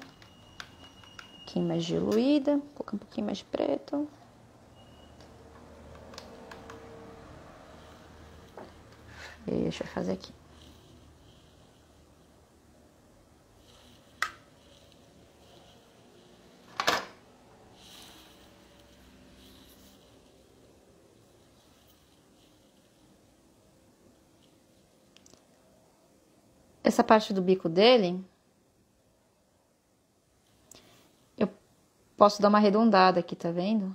pouquinho mais diluída, um pouquinho mais preto. Deixa eu fazer aqui. Essa parte do bico dele, posso dar uma arredondada aqui, tá vendo?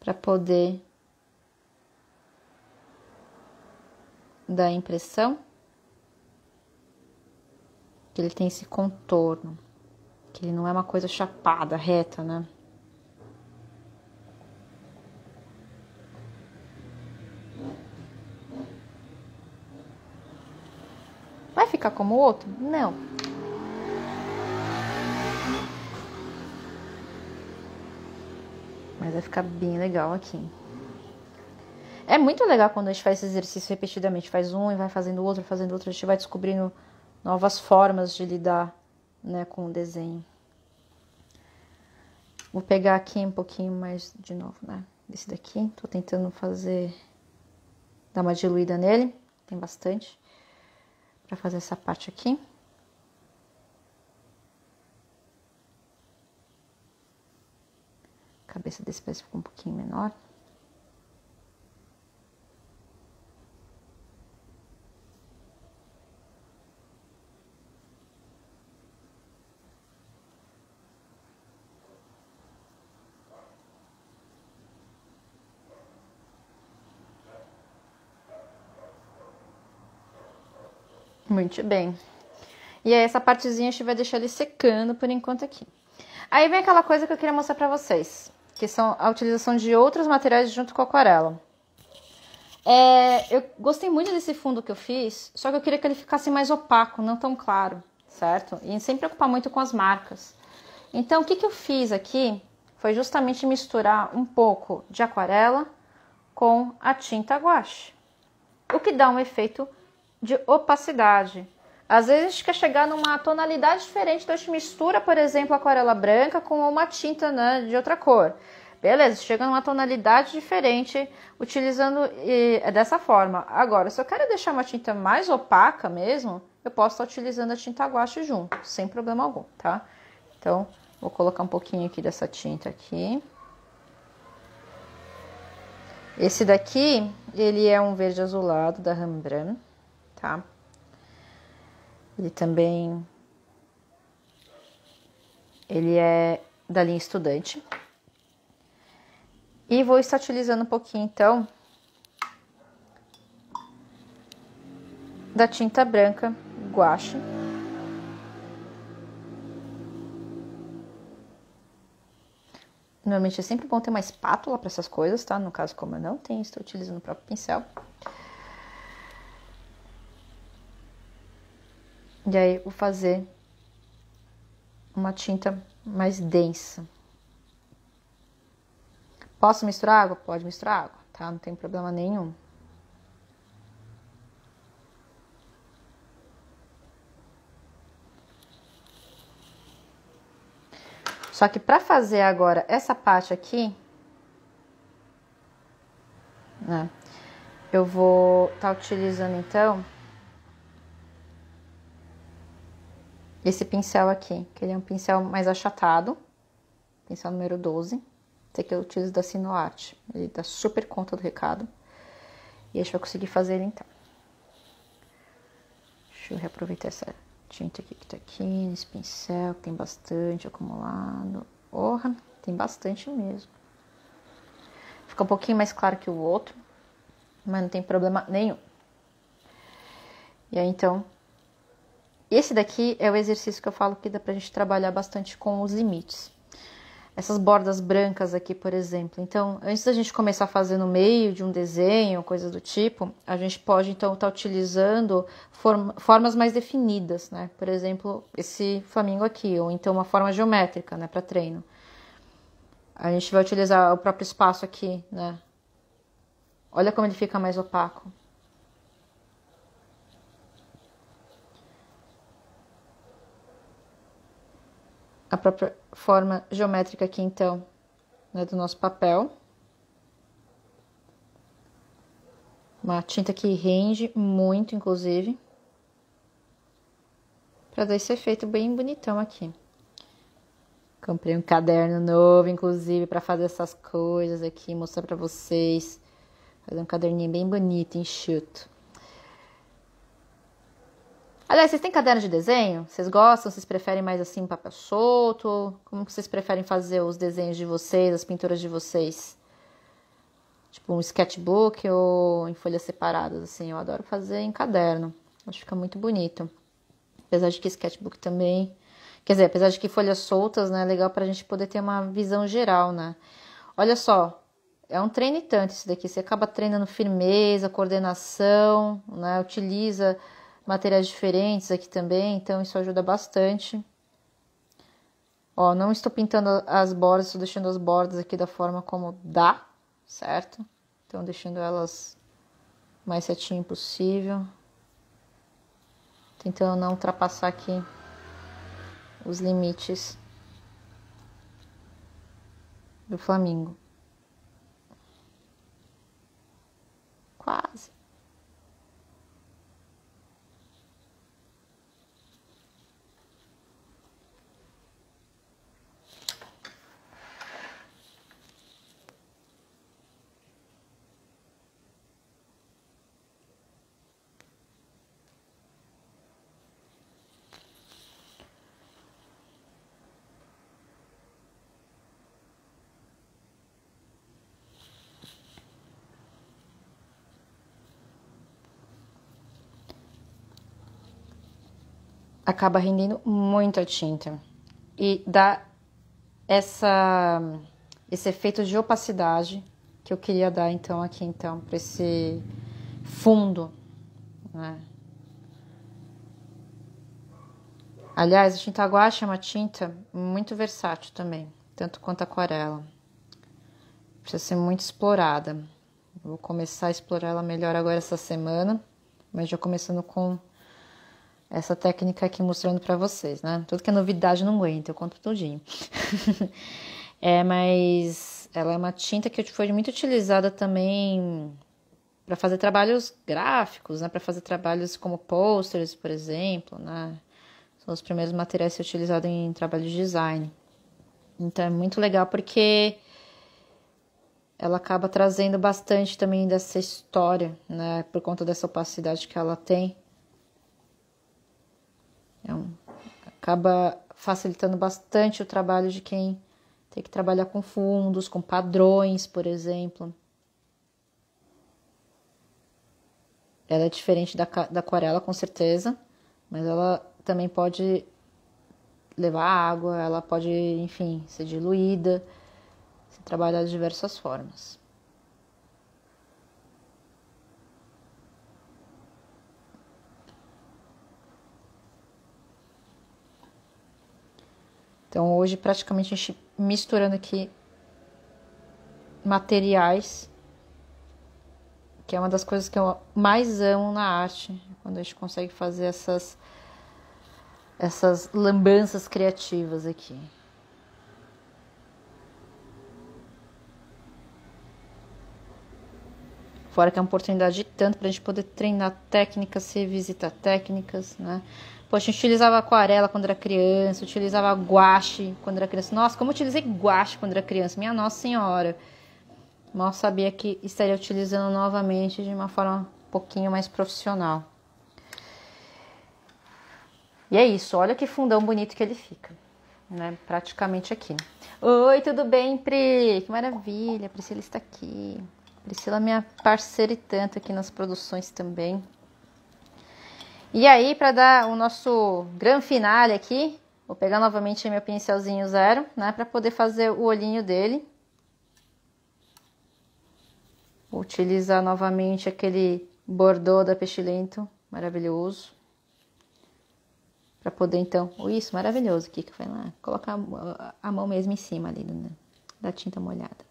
Para poder dar a impressão que ele tem esse contorno, que ele não é uma coisa chapada, reta, né? Vai ficar como o outro? Não. mas vai ficar bem legal aqui. É muito legal quando a gente faz esse exercício repetidamente, faz um e vai fazendo outro, fazendo outro, a gente vai descobrindo novas formas de lidar, né, com o desenho. Vou pegar aqui um pouquinho mais de novo, né, desse daqui, tô tentando fazer, dar uma diluída nele, tem bastante, para fazer essa parte aqui. A cabeça desse pé ficou um pouquinho menor. Muito bem. E aí essa partezinha a gente vai deixar ele secando por enquanto aqui. Aí vem aquela coisa que eu queria mostrar pra vocês que são a utilização de outros materiais junto com a aquarela. É, eu gostei muito desse fundo que eu fiz, só que eu queria que ele ficasse mais opaco, não tão claro, certo? E sem preocupar muito com as marcas. Então, o que, que eu fiz aqui foi justamente misturar um pouco de aquarela com a tinta guache, o que dá um efeito de opacidade, às vezes quer chegar numa tonalidade diferente, então a gente mistura, por exemplo, aquarela branca com uma tinta né, de outra cor. Beleza, chega numa tonalidade diferente utilizando e, é dessa forma. Agora, se eu quero deixar uma tinta mais opaca mesmo, eu posso estar utilizando a tinta guache junto, sem problema algum, tá? Então, vou colocar um pouquinho aqui dessa tinta aqui. Esse daqui, ele é um verde azulado da Rembrandt, tá? Ele também ele é da linha estudante. E vou utilizando um pouquinho então da tinta branca guache. Normalmente é sempre bom ter uma espátula para essas coisas, tá? No caso, como eu não tenho, estou utilizando o próprio pincel. E aí vou fazer uma tinta mais densa. Posso misturar água? Pode misturar água, tá? Não tem problema nenhum. Só que para fazer agora essa parte aqui, né? Eu vou estar tá utilizando então esse pincel aqui, que ele é um pincel mais achatado, pincel número 12. Esse aqui eu utilizo da Sinoarte, ele dá super conta do recado. E a gente vai conseguir fazer ele então. Deixa eu reaproveitar essa tinta aqui que tá aqui, nesse pincel, que tem bastante acumulado. Porra, tem bastante mesmo. Fica um pouquinho mais claro que o outro, mas não tem problema nenhum. E aí, então, esse daqui é o exercício que eu falo que dá pra gente trabalhar bastante com os limites. Essas bordas brancas aqui, por exemplo. Então, antes da gente começar a fazer no meio de um desenho, coisa do tipo, a gente pode então estar tá utilizando form formas mais definidas, né? Por exemplo, esse flamingo aqui, ou então uma forma geométrica, né, para treino. A gente vai utilizar o próprio espaço aqui, né? Olha como ele fica mais opaco. a própria forma geométrica aqui, então, né, do nosso papel. Uma tinta que rende muito, inclusive, para dar esse efeito bem bonitão aqui. Comprei um caderno novo, inclusive, para fazer essas coisas aqui, mostrar para vocês. Fazer um caderninho bem bonito, enxuto. Aliás, vocês têm caderno de desenho? Vocês gostam? Vocês preferem mais assim papel solto? Como que vocês preferem fazer os desenhos de vocês, as pinturas de vocês? Tipo um sketchbook ou em folhas separadas, assim. Eu adoro fazer em caderno. Acho que fica muito bonito. Apesar de que sketchbook também. Quer dizer, apesar de que folhas soltas, né? É legal pra gente poder ter uma visão geral, né? Olha só, é um treinitante isso daqui. Você acaba treinando firmeza, coordenação, né? Utiliza materiais diferentes aqui também, então isso ajuda bastante. Ó, não estou pintando as bordas, estou deixando as bordas aqui da forma como dá, certo? Então, deixando elas mais certinho possível. Tentando não ultrapassar aqui os limites do Flamingo. Quase. acaba rendendo muito a tinta e dá essa esse efeito de opacidade que eu queria dar então aqui então para esse fundo, né? Aliás, a tinta guache é uma tinta muito versátil também, tanto quanto a aquarela. Precisa ser muito explorada. vou começar a explorar ela melhor agora essa semana, mas já começando com essa técnica aqui mostrando para vocês, né? Tudo que é novidade não aguenta, eu conto tudinho. é, mas ela é uma tinta que foi muito utilizada também para fazer trabalhos gráficos, né? Para fazer trabalhos como posters, por exemplo, né? São os primeiros materiais a ser utilizados em trabalho de design. Então é muito legal porque ela acaba trazendo bastante também dessa história, né? Por conta dessa opacidade que ela tem então, acaba facilitando bastante o trabalho de quem tem que trabalhar com fundos, com padrões, por exemplo. Ela é diferente da, da aquarela, com certeza, mas ela também pode levar água, ela pode, enfim, ser diluída, ser trabalhada de diversas formas. Então hoje praticamente a gente misturando aqui materiais, que é uma das coisas que eu mais amo na arte, quando a gente consegue fazer essas essas lambanças criativas aqui. Fora que é uma oportunidade de tanto para a gente poder treinar técnicas, revisitar técnicas, né? Poxa, a gente utilizava aquarela quando era criança, utilizava guache quando era criança. Nossa, como eu utilizei guache quando era criança, minha Nossa Senhora. Mal sabia que estaria utilizando novamente de uma forma um pouquinho mais profissional. E é isso, olha que fundão bonito que ele fica, né? Praticamente aqui. Oi, tudo bem, Pri? Que maravilha, Priscila está aqui. Priscila, minha parceira e tanto aqui nas produções também. E aí, para dar o nosso gran finale aqui, vou pegar novamente meu pincelzinho zero, né, para poder fazer o olhinho dele. Vou utilizar novamente aquele bordô da Pestilento, maravilhoso. Para poder, então, isso, maravilhoso aqui que foi lá, colocar a mão mesmo em cima ali, né, da tinta molhada.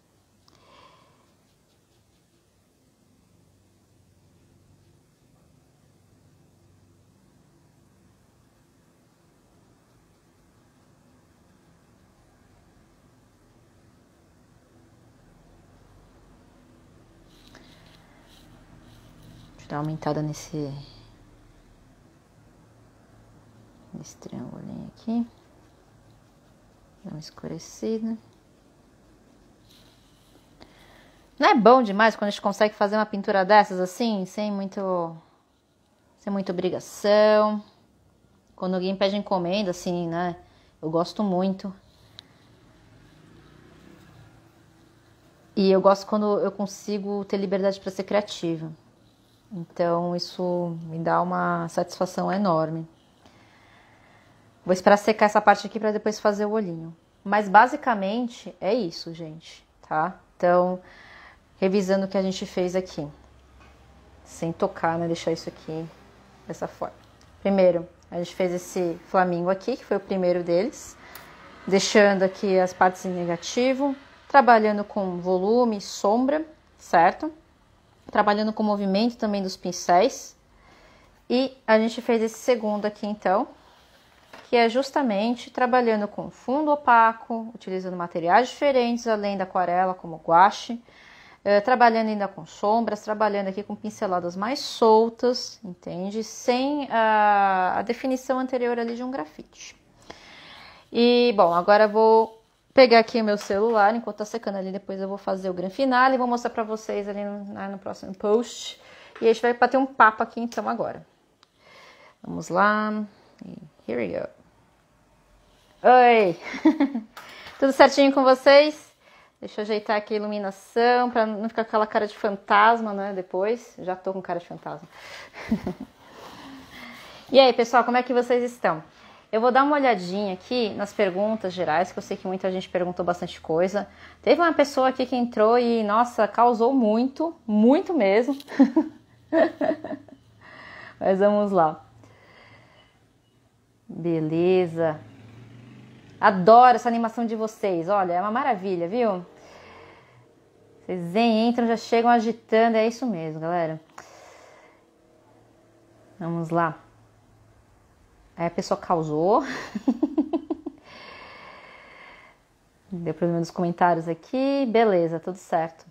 dar aumentada nesse, nesse triangulinho aqui. Dá uma escurecida. Não é bom demais quando a gente consegue fazer uma pintura dessas assim, sem muito. sem muita obrigação. Quando alguém pede encomenda, assim, né? Eu gosto muito. E eu gosto quando eu consigo ter liberdade para ser criativa. Então isso me dá uma satisfação enorme. Vou esperar secar essa parte aqui para depois fazer o olhinho. Mas basicamente é isso, gente, tá? Então, revisando o que a gente fez aqui. Sem tocar, né? Deixar isso aqui dessa forma. Primeiro, a gente fez esse flamingo aqui, que foi o primeiro deles. Deixando aqui as partes em negativo. Trabalhando com volume, sombra, certo? trabalhando com o movimento também dos pincéis. E a gente fez esse segundo aqui então, que é justamente trabalhando com fundo opaco, utilizando materiais diferentes além da aquarela, como guache, eh, trabalhando ainda com sombras, trabalhando aqui com pinceladas mais soltas, entende? Sem a, a definição anterior ali de um grafite. E bom, agora vou pegar aqui o meu celular enquanto tá secando ali. Depois eu vou fazer o grande final e vou mostrar pra vocês ali no, no próximo post. E a gente vai bater um papo aqui então agora. Vamos lá. Here we go. Oi! Tudo certinho com vocês? Deixa eu ajeitar aqui a iluminação para não ficar com aquela cara de fantasma, né? Depois. Já tô com cara de fantasma. e aí, pessoal, como é que vocês estão? Eu vou dar uma olhadinha aqui nas perguntas gerais, que eu sei que muita gente perguntou bastante coisa. Teve uma pessoa aqui que entrou e, nossa, causou muito, muito mesmo. Mas vamos lá. Beleza. Adoro essa animação de vocês. Olha, é uma maravilha, viu? Vocês entram, já chegam agitando. É isso mesmo, galera. Vamos lá. Aí a pessoa causou. Deu problema nos comentários aqui. Beleza, tudo certo.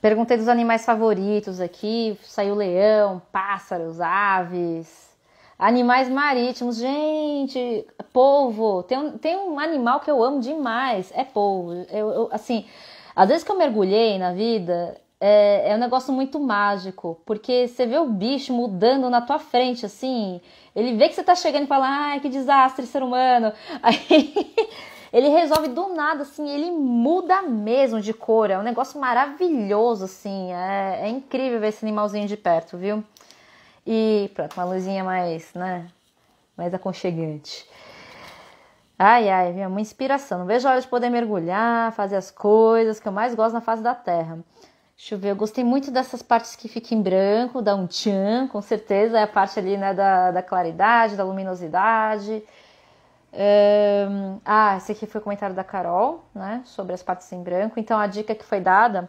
Perguntei dos animais favoritos aqui. Saiu leão, pássaros, aves. Animais marítimos. Gente, polvo. Tem um, tem um animal que eu amo demais. É polvo. Eu, eu assim, às vezes que eu mergulhei na vida, é, é um negócio muito mágico, porque você vê o bicho mudando na tua frente, assim. Ele vê que você tá chegando e fala, ai, que desastre, ser humano. Aí ele resolve do nada, assim, ele muda mesmo de cor. É um negócio maravilhoso, assim. É, é incrível ver esse animalzinho de perto, viu? E pronto, uma luzinha mais, né? Mais aconchegante. Ai, ai, é uma inspiração. Não vejo a hora de poder mergulhar, fazer as coisas que eu mais gosto na face da terra. Deixa eu ver, eu gostei muito dessas partes que ficam em branco, dá um tchan, com certeza, é a parte ali né, da, da claridade, da luminosidade. Um, ah, esse aqui foi o comentário da Carol, né, sobre as partes em branco. Então a dica que foi dada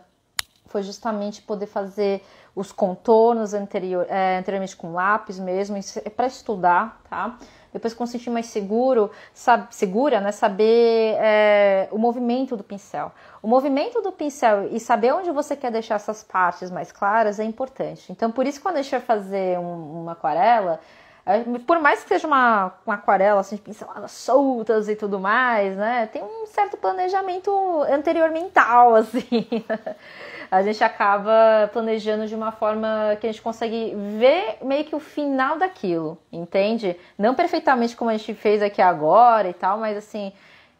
foi justamente poder fazer os contornos anterior, é, anteriormente com lápis mesmo, é para estudar, tá? depois quando sentir mais seguro, sabe, segura, né, saber é, o movimento do pincel. O movimento do pincel e saber onde você quer deixar essas partes mais claras é importante. Então, por isso, quando a gente vai fazer um, uma aquarela, é, por mais que seja uma, uma aquarela assim, de pinceladas soltas e tudo mais, né? Tem um certo planejamento anterior mental, assim a gente acaba planejando de uma forma que a gente consegue ver meio que o final daquilo, entende? Não perfeitamente como a gente fez aqui agora e tal, mas assim,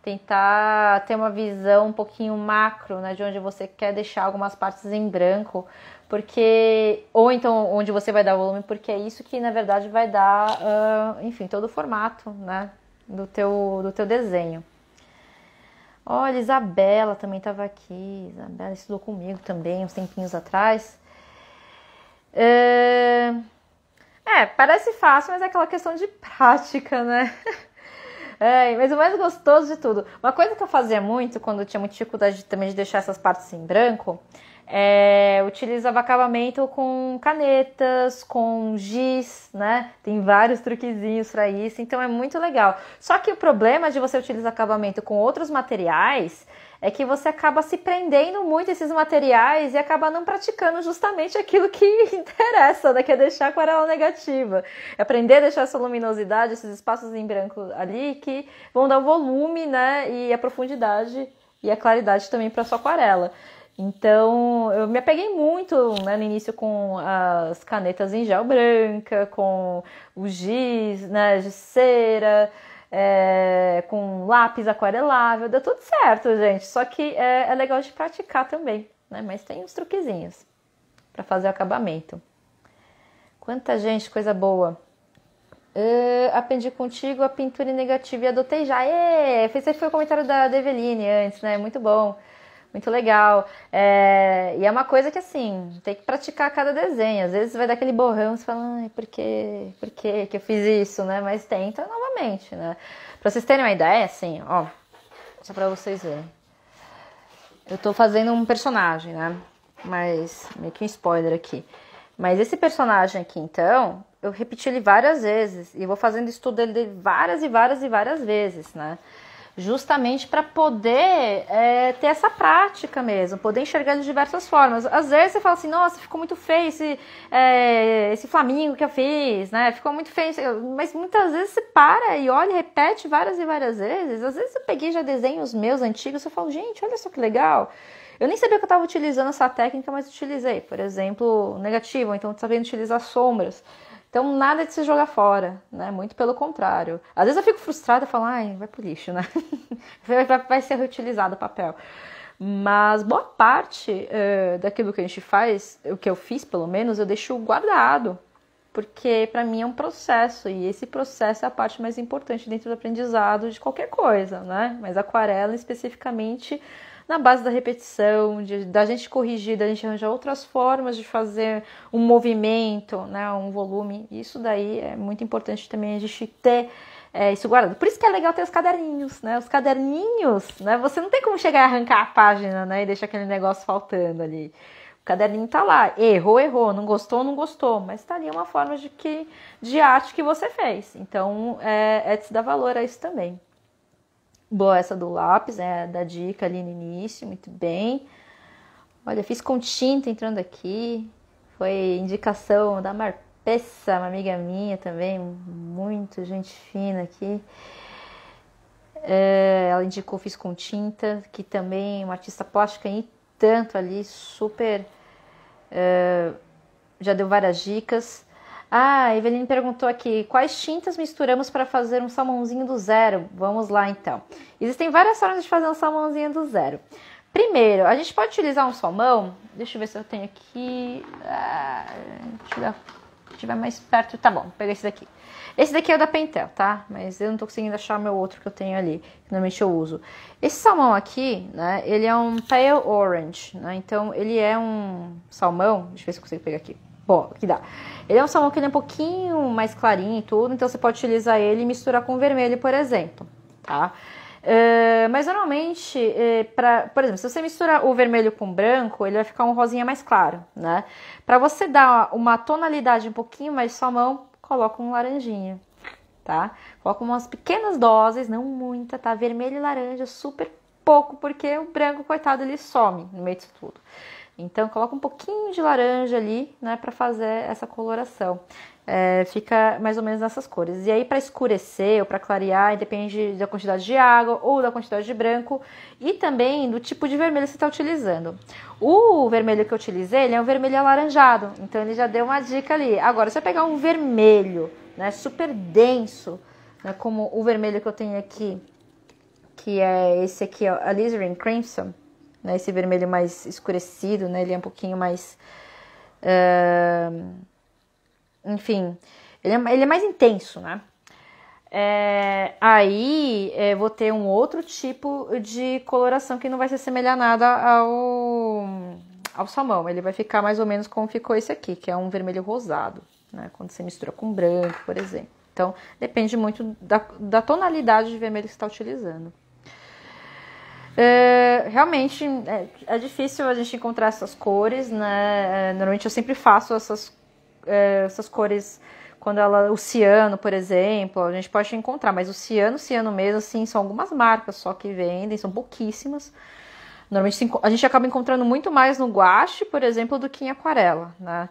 tentar ter uma visão um pouquinho macro, né, de onde você quer deixar algumas partes em branco, porque ou então onde você vai dar volume, porque é isso que na verdade vai dar, uh, enfim, todo o formato, né, do teu do teu desenho. Olha, Isabela também estava aqui. Isabela estudou comigo também uns tempinhos atrás. É... é, parece fácil, mas é aquela questão de prática, né? É, mas o mais gostoso de tudo. Uma coisa que eu fazia muito quando eu tinha muita dificuldade também de deixar essas partes em branco é, utilizava acabamento com canetas, com giz, né? Tem vários truquezinhos para isso, então é muito legal. Só que o problema de você utilizar acabamento com outros materiais é que você acaba se prendendo muito esses materiais e acaba não praticando justamente aquilo que interessa, né? que é deixar a aquarela negativa. É aprender a deixar essa luminosidade, esses espaços em branco ali que vão dar o volume, né, e a profundidade e a claridade também para sua aquarela. Então, eu me apeguei muito né, no início com as canetas em gel branca, com o giz, né, de cera, é, com lápis aquarelável, deu tudo certo, gente. Só que é, é legal de praticar também, né? Mas tem uns truquezinhos para fazer o acabamento. Quanta gente, coisa boa. Uh, aprendi contigo a pintura negativa e adotei já. esse foi o comentário da Develine antes, né? Muito bom muito legal. É, e é uma coisa que, assim, tem que praticar cada desenho. Às vezes vai dar aquele borrão, você fala, ai, por quê? Por quê que eu fiz isso, né? Mas tenta novamente, né? Pra vocês terem uma ideia, assim, ó, só pra vocês verem. Eu tô fazendo um personagem, né? Mas, meio que um spoiler aqui. Mas esse personagem aqui, então, eu repeti ele várias vezes. E vou fazendo estudo dele várias e várias e várias vezes, né? justamente para poder é, ter essa prática mesmo, poder enxergar de diversas formas. Às vezes você fala assim, nossa, ficou muito feio esse, é, esse flamingo que eu fiz, né? Ficou muito feio, mas muitas vezes você para e olha, repete várias e várias vezes. Às vezes eu peguei já desenhos meus antigos, eu falo, gente, olha só que legal. Eu nem sabia que eu estava utilizando essa técnica, mas utilizei, por exemplo, negativo, então sabendo utilizar sombras. Então, nada de se jogar fora, né? Muito pelo contrário. Às vezes eu fico frustrada e falo, ai, vai pro lixo, né? vai ser reutilizado o papel. Mas boa parte uh, daquilo que a gente faz, o que eu fiz pelo menos, eu deixo guardado. Porque para mim é um processo e esse processo é a parte mais importante dentro do aprendizado de qualquer coisa, né? Mas aquarela especificamente na base da repetição, de, da gente corrigir, da gente arranjar outras formas de fazer um movimento, né, um volume. Isso daí é muito importante também a gente ter é, isso guardado. Por isso que é legal ter os caderninhos, né? Os caderninhos, né? Você não tem como chegar e arrancar a página, né? E deixar aquele negócio faltando ali. O caderninho tá lá, errou, errou, não gostou, não gostou, mas tá ali uma forma de, que, de arte que você fez. Então, é, é de se dar valor a isso também. Boa essa do lápis, né? Da dica ali no início, muito bem. Olha, fiz com tinta entrando aqui. Foi indicação da marpeça uma amiga minha também, muito gente fina aqui. É, ela indicou Fiz com Tinta, que também é uma artista plástica e tanto ali, super. É, já deu várias dicas. Ah, a Eveline perguntou aqui: quais tintas misturamos para fazer um salmãozinho do zero? Vamos lá então. Existem várias formas de fazer um salmãozinho do zero. Primeiro, a gente pode utilizar um salmão. Deixa eu ver se eu tenho aqui. Ah, tiver mais perto. Tá bom, peguei esse daqui. Esse daqui é o da Pentel, tá? Mas eu não tô conseguindo achar o meu outro que eu tenho ali, que normalmente eu uso. Esse salmão aqui, né, ele é um pale orange, né? Então, ele é um salmão, deixa eu ver se eu consigo pegar aqui. Bom, que dá. Ele é um salmão que ele é um pouquinho mais clarinho e tudo, então você pode utilizar ele e misturar com vermelho, por exemplo, tá? Uh, mas normalmente, uh, pra, por exemplo, se você misturar o vermelho com o branco, ele vai ficar um rosinha mais claro, né? Para você dar uma tonalidade um pouquinho mais salmão, coloca um laranjinha, tá? Coloca umas pequenas doses, não muita, tá? Vermelho e laranja, super pouco, porque o branco, coitado, ele some no meio disso tudo. Então coloca um pouquinho de laranja ali, né, para fazer essa coloração. É, fica mais ou menos nessas cores. E aí para escurecer ou para clarear, depende da quantidade de água ou da quantidade de branco e também do tipo de vermelho que você está utilizando. O vermelho que eu utilizei, ele é um vermelho alaranjado, então ele já deu uma dica ali. Agora, se eu pegar um vermelho, né, super denso, né, como o vermelho que eu tenho aqui, que é esse aqui, ó, a Alizarin Crimson, né? Esse vermelho mais escurecido, né? Ele é um pouquinho mais. Uh, enfim, ele é, ele é, mais intenso, né? É, aí é, vou ter um outro tipo de coloração que não vai se assemelhar nada ao, ao salmão. Ele vai ficar mais ou menos como ficou esse aqui, que é um vermelho rosado, né? Quando você mistura com branco, por exemplo. Então, depende muito da, da tonalidade de vermelho que você está utilizando. É, realmente é, é, difícil a gente encontrar essas cores, né? É, normalmente eu sempre faço essas, é, essas cores quando ela. O ciano, por exemplo, a gente pode encontrar, mas o ciano, ciano mesmo, assim, são algumas marcas só que vendem, são pouquíssimas. Normalmente a gente acaba encontrando muito mais no guache, por exemplo, do que em aquarela, né?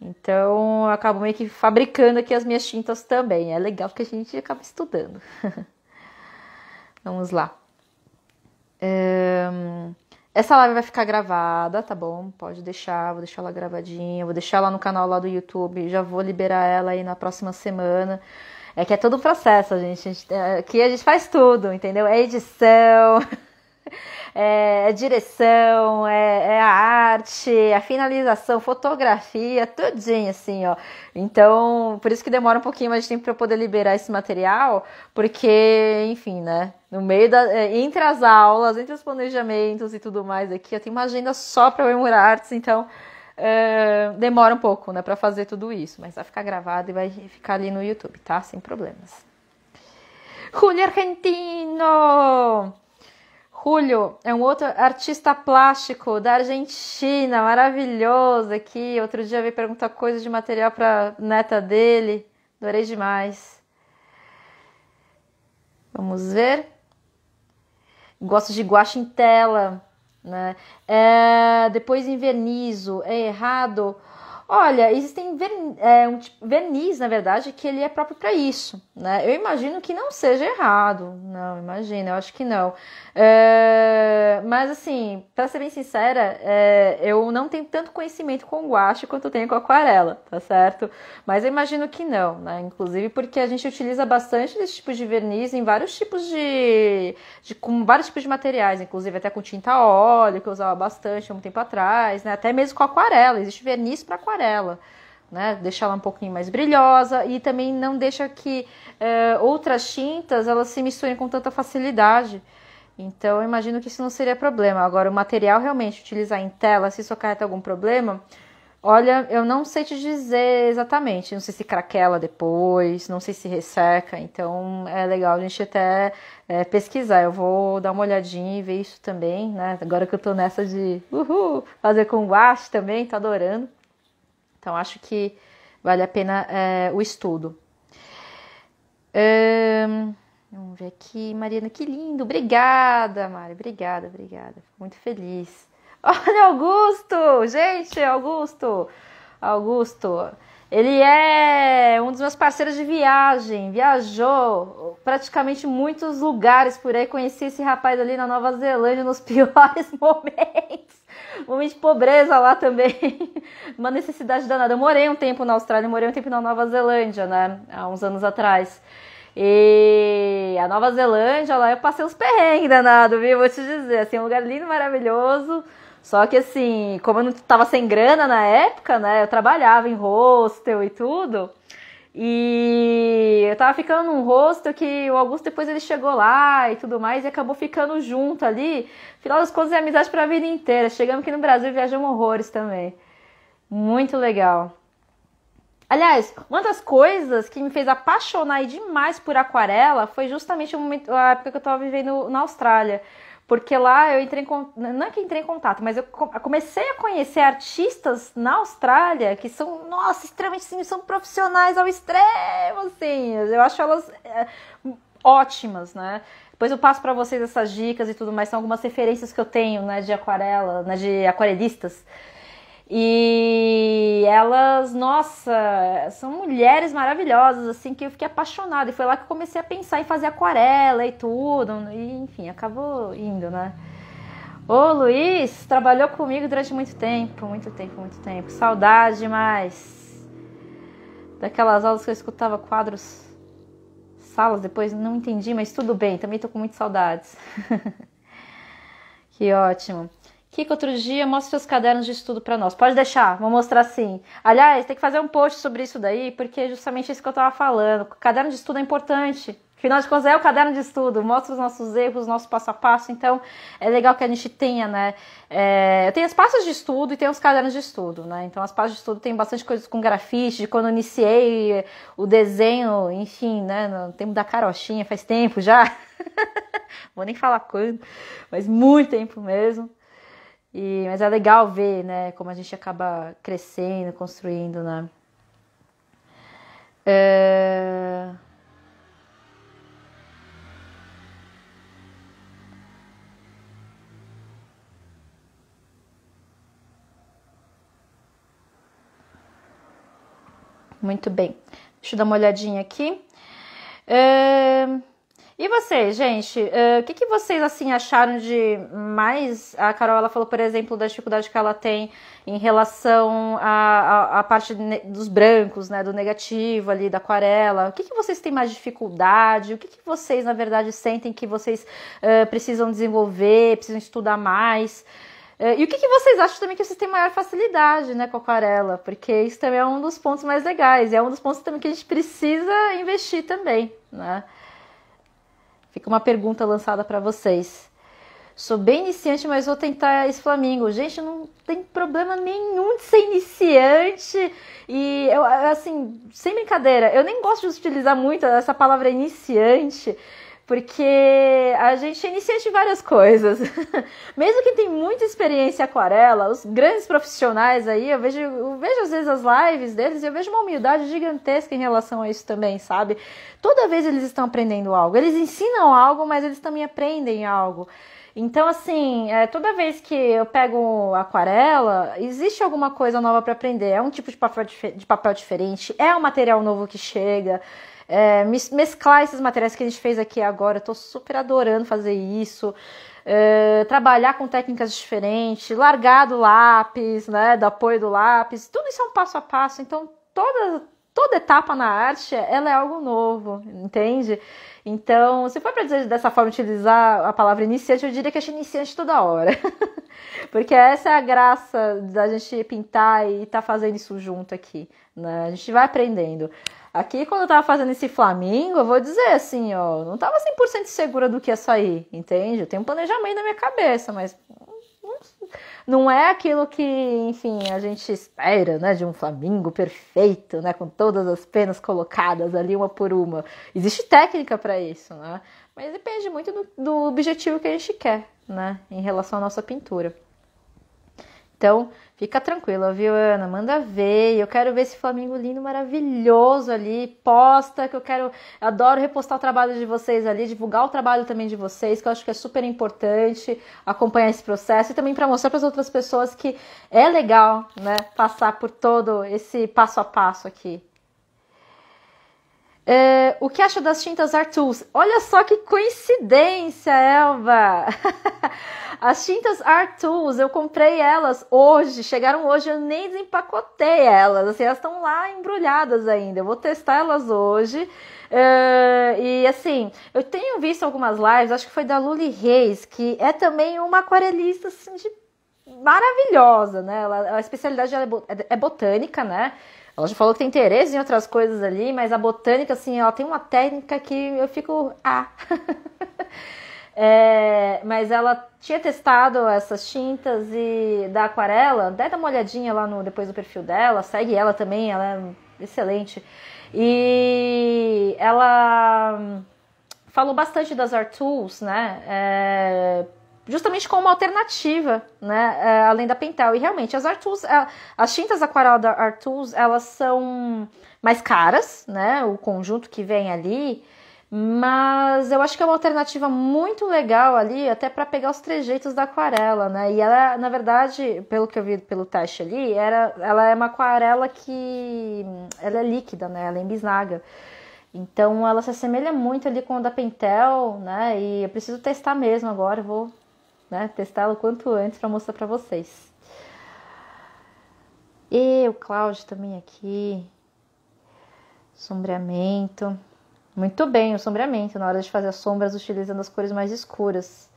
Então eu acabo meio que fabricando aqui as minhas tintas também. É legal que a gente acaba estudando. Vamos lá. Um, essa live vai ficar gravada, tá bom? Pode deixar, vou deixar ela gravadinha, vou deixar ela no canal lá do YouTube, já vou liberar ela aí na próxima semana. É que é todo um processo, gente. A gente é, aqui a gente faz tudo, entendeu? É edição. é, é direção, é, é, a arte, a finalização, fotografia, tudinho assim, ó. Então, por isso que demora um pouquinho mais de tempo para eu poder liberar esse material, porque, enfim, né? No meio da. É, entre as aulas, entre os planejamentos e tudo mais aqui, eu tenho uma agenda só para memorar artes, então. Uh, demora um pouco, né, para fazer tudo isso, mas vai ficar gravado e vai ficar ali no YouTube, tá? Sem problemas. Julio Argentino! Julio é um outro artista plástico da Argentina, maravilhoso aqui. Outro dia veio perguntar coisa de material para neta dele. Adorei demais. Vamos ver. Gosto de guache em tela, né? É, depois invernizo. É errado Olha, existem verniz, é, um tipo, verniz, na verdade, que ele é próprio para isso, né? Eu imagino que não seja errado, não, imagina, eu acho que não. É, mas assim, para ser bem sincera, é, eu não tenho tanto conhecimento com guache quanto tenho com aquarela, tá certo? Mas eu imagino que não, né? Inclusive porque a gente utiliza bastante desse tipo de verniz em vários tipos de, de com vários tipos de materiais, inclusive até com tinta óleo que eu usava bastante há um tempo atrás, né? Até mesmo com aquarela, existe verniz para aquarela ela. Né, deixar ela um pouquinho mais brilhosa e também não deixa que é, outras tintas elas se misturem com tanta facilidade. Então, eu imagino que isso não seria problema. Agora, o material realmente utilizar em tela, se isso acarreta algum problema, olha, eu não sei te dizer exatamente. Não sei se craquela depois, não sei se resseca. Então, é legal a gente até é, pesquisar. Eu vou dar uma olhadinha e ver isso também, né? Agora que eu tô nessa de uhul, fazer com guache também, tô adorando. Então, acho que vale a pena é, o estudo. Um, vamos ver aqui, Mariana, que lindo! Obrigada, Mari, obrigada, obrigada. Fico muito feliz. Olha, Augusto! Gente, Augusto! Augusto, ele é um dos meus parceiros de viagem. Viajou praticamente muitos lugares por aí. Conheci esse rapaz ali na Nova Zelândia nos piores momentos. um momento de pobreza lá também, uma necessidade danada. Eu morei um tempo na Austrália, morei um tempo na Nova Zelândia, né, há uns anos atrás. E a Nova Zelândia, lá eu passei uns perrengues danado, viu? Vou te dizer, assim, um lugar lindo, maravilhoso. Só que assim, como eu não tava sem grana na época, né? Eu trabalhava em hostel e tudo. E eu tava ficando num rosto que o Augusto depois ele chegou lá e tudo mais e acabou ficando junto ali. Final das contas é amizade pra vida inteira. Chegamos aqui no Brasil e viajamos horrores também. Muito legal. Aliás, uma das coisas que me fez apaixonar demais por aquarela foi justamente o momento, a época que eu estava vivendo na Austrália porque lá eu entrei em não é que entrei em contato, mas eu comecei a conhecer artistas na Austrália que são, nossa, extremamente assim, são profissionais ao extremo, assim. Eu acho elas é, ótimas, né? Depois eu passo para vocês essas dicas e tudo mais, são algumas referências que eu tenho, né, de aquarela, né, de aquarelistas. E elas, nossa, são mulheres maravilhosas, assim, que eu fiquei apaixonada. E foi lá que eu comecei a pensar em fazer aquarela e tudo. E, enfim, acabou indo, né? Ô Luiz, trabalhou comigo durante muito tempo, muito tempo, muito tempo. Saudade demais. Daquelas aulas que eu escutava quadros, salas, depois não entendi, mas tudo bem, também tô com muitas saudades. que ótimo. Kika, outro dia mostra seus cadernos de estudo para nós. Pode deixar, vou mostrar sim. Aliás, tem que fazer um post sobre isso daí, porque é justamente isso que eu estava falando. caderno de estudo é importante. Afinal de contas, é o caderno de estudo, mostra os nossos erros, nosso passo a passo. Então, é legal que a gente tenha, né? É, tem as pastas de estudo e tem os cadernos de estudo, né? Então, as pastas de estudo tem bastante coisas com grafite, de quando eu iniciei o desenho, enfim, né? No tempo da carochinha, faz tempo já. Vou nem falar quando, mas muito tempo mesmo. E, mas é legal ver, né, como a gente acaba crescendo, construindo, né? É... Muito bem. Deixa eu dar uma olhadinha aqui. É... E vocês, gente, eh, o uh, que, que vocês assim acharam de mais? A Carol ela falou, por exemplo, da dificuldade que ela tem em relação à parte dos brancos, né? Do negativo ali, da aquarela. O que, que vocês têm mais dificuldade? O que, que vocês, na verdade, sentem que vocês uh, precisam desenvolver, precisam estudar mais? Eh, e o que, que, vocês acham também que vocês têm maior facilidade né, com aquarela? Porque isso também é um dos pontos mais legais, é um dos pontos também que a gente precisa investir também, né? Fica uma pergunta lançada para vocês. Sou bem iniciante, mas vou tentar esse Flamingo. Gente, não tem problema nenhum de ser iniciante. E eu, assim, sem brincadeira, eu nem gosto de utilizar muito essa palavra iniciante porque a gente é iniciante de várias coisas. Mesmo quem tem muita experiência em aquarela, os grandes profissionais aí, eu vejo, eu vejo às vezes as lives deles e eu vejo uma humildade gigantesca em relação a isso também, sabe? Toda vez eles estão aprendendo algo. Eles ensinam algo, mas eles também aprendem algo. Então, assim, é, toda vez que eu pego aquarela, existe alguma coisa nova para aprender. É um tipo de papel, de papel diferente, é um material novo que chega é, mesclar esses materiais que a gente fez aqui agora. Eu tô super adorando fazer isso. É, trabalhar com técnicas diferentes, largar do lápis, né, do apoio do lápis, tudo isso é um passo a passo. Então, toda, toda etapa na arte ela é algo novo, entende? Então, se for para dizer dessa forma, utilizar a palavra iniciante, eu diria que a gente é iniciante toda hora. Porque essa é a graça da gente pintar e estar tá fazendo isso junto aqui. Né? A gente vai aprendendo. Aqui, quando eu tava fazendo esse Flamingo, eu vou dizer assim, ó, não tava 100% segura do que ia sair, entende? Eu tenho um planejamento na minha cabeça, mas não é aquilo que, enfim, a gente espera, né, de um flamingo perfeito, né, com todas as penas colocadas ali uma por uma. Existe técnica para isso, né? Mas depende muito do, do objetivo que a gente quer, né, em relação à nossa pintura. Então, fica tranquila, viu, Ana? Manda ver. Eu quero ver esse Flamengo lindo, maravilhoso ali. Posta, que eu quero. Eu adoro repostar o trabalho de vocês ali, divulgar o trabalho também de vocês, que eu acho que é super importante acompanhar esse processo e também para mostrar para as outras pessoas que é legal, né? Passar por todo esse passo a passo aqui. É, o que acha das tintas Art Olha só que coincidência, Elva! As tintas Art eu comprei elas hoje, chegaram hoje, eu nem desempacotei elas, assim, elas estão lá embrulhadas ainda. Eu vou testar elas hoje. É, e assim, eu tenho visto algumas lives, acho que foi da Luli Reis, que é também uma aquarelista assim, de maravilhosa, né? Ela, a especialidade é, é, botânica, né? Ela já falou que tem interesse em outras coisas ali, mas a botânica, assim, ela tem uma técnica que eu fico. Ah! é, mas ela tinha testado essas tintas e da aquarela. Dá uma olhadinha lá no depois do perfil dela, segue ela também, ela é excelente. E ela hum, falou bastante das Art Tools, né? É, justamente como alternativa, né, é, além da Pentel. E realmente, as Artus, é, as tintas aquarela da Artus, elas são mais caras, né, o conjunto que vem ali, mas eu acho que é uma alternativa muito legal ali, até para pegar os trejeitos da aquarela, né? E ela, na verdade, pelo que eu vi pelo teste ali, era, ela é uma aquarela que ela é líquida, né? Ela é em bisnaga. Então ela se assemelha muito ali com a da Pentel, né? E eu preciso testar mesmo agora, vou né? Testá-lo quanto antes para mostrar para vocês. E o Cláudio também aqui. Sombreamento. Muito bem, o sombreamento. Na hora de fazer as sombras, utilizando as cores mais escuras.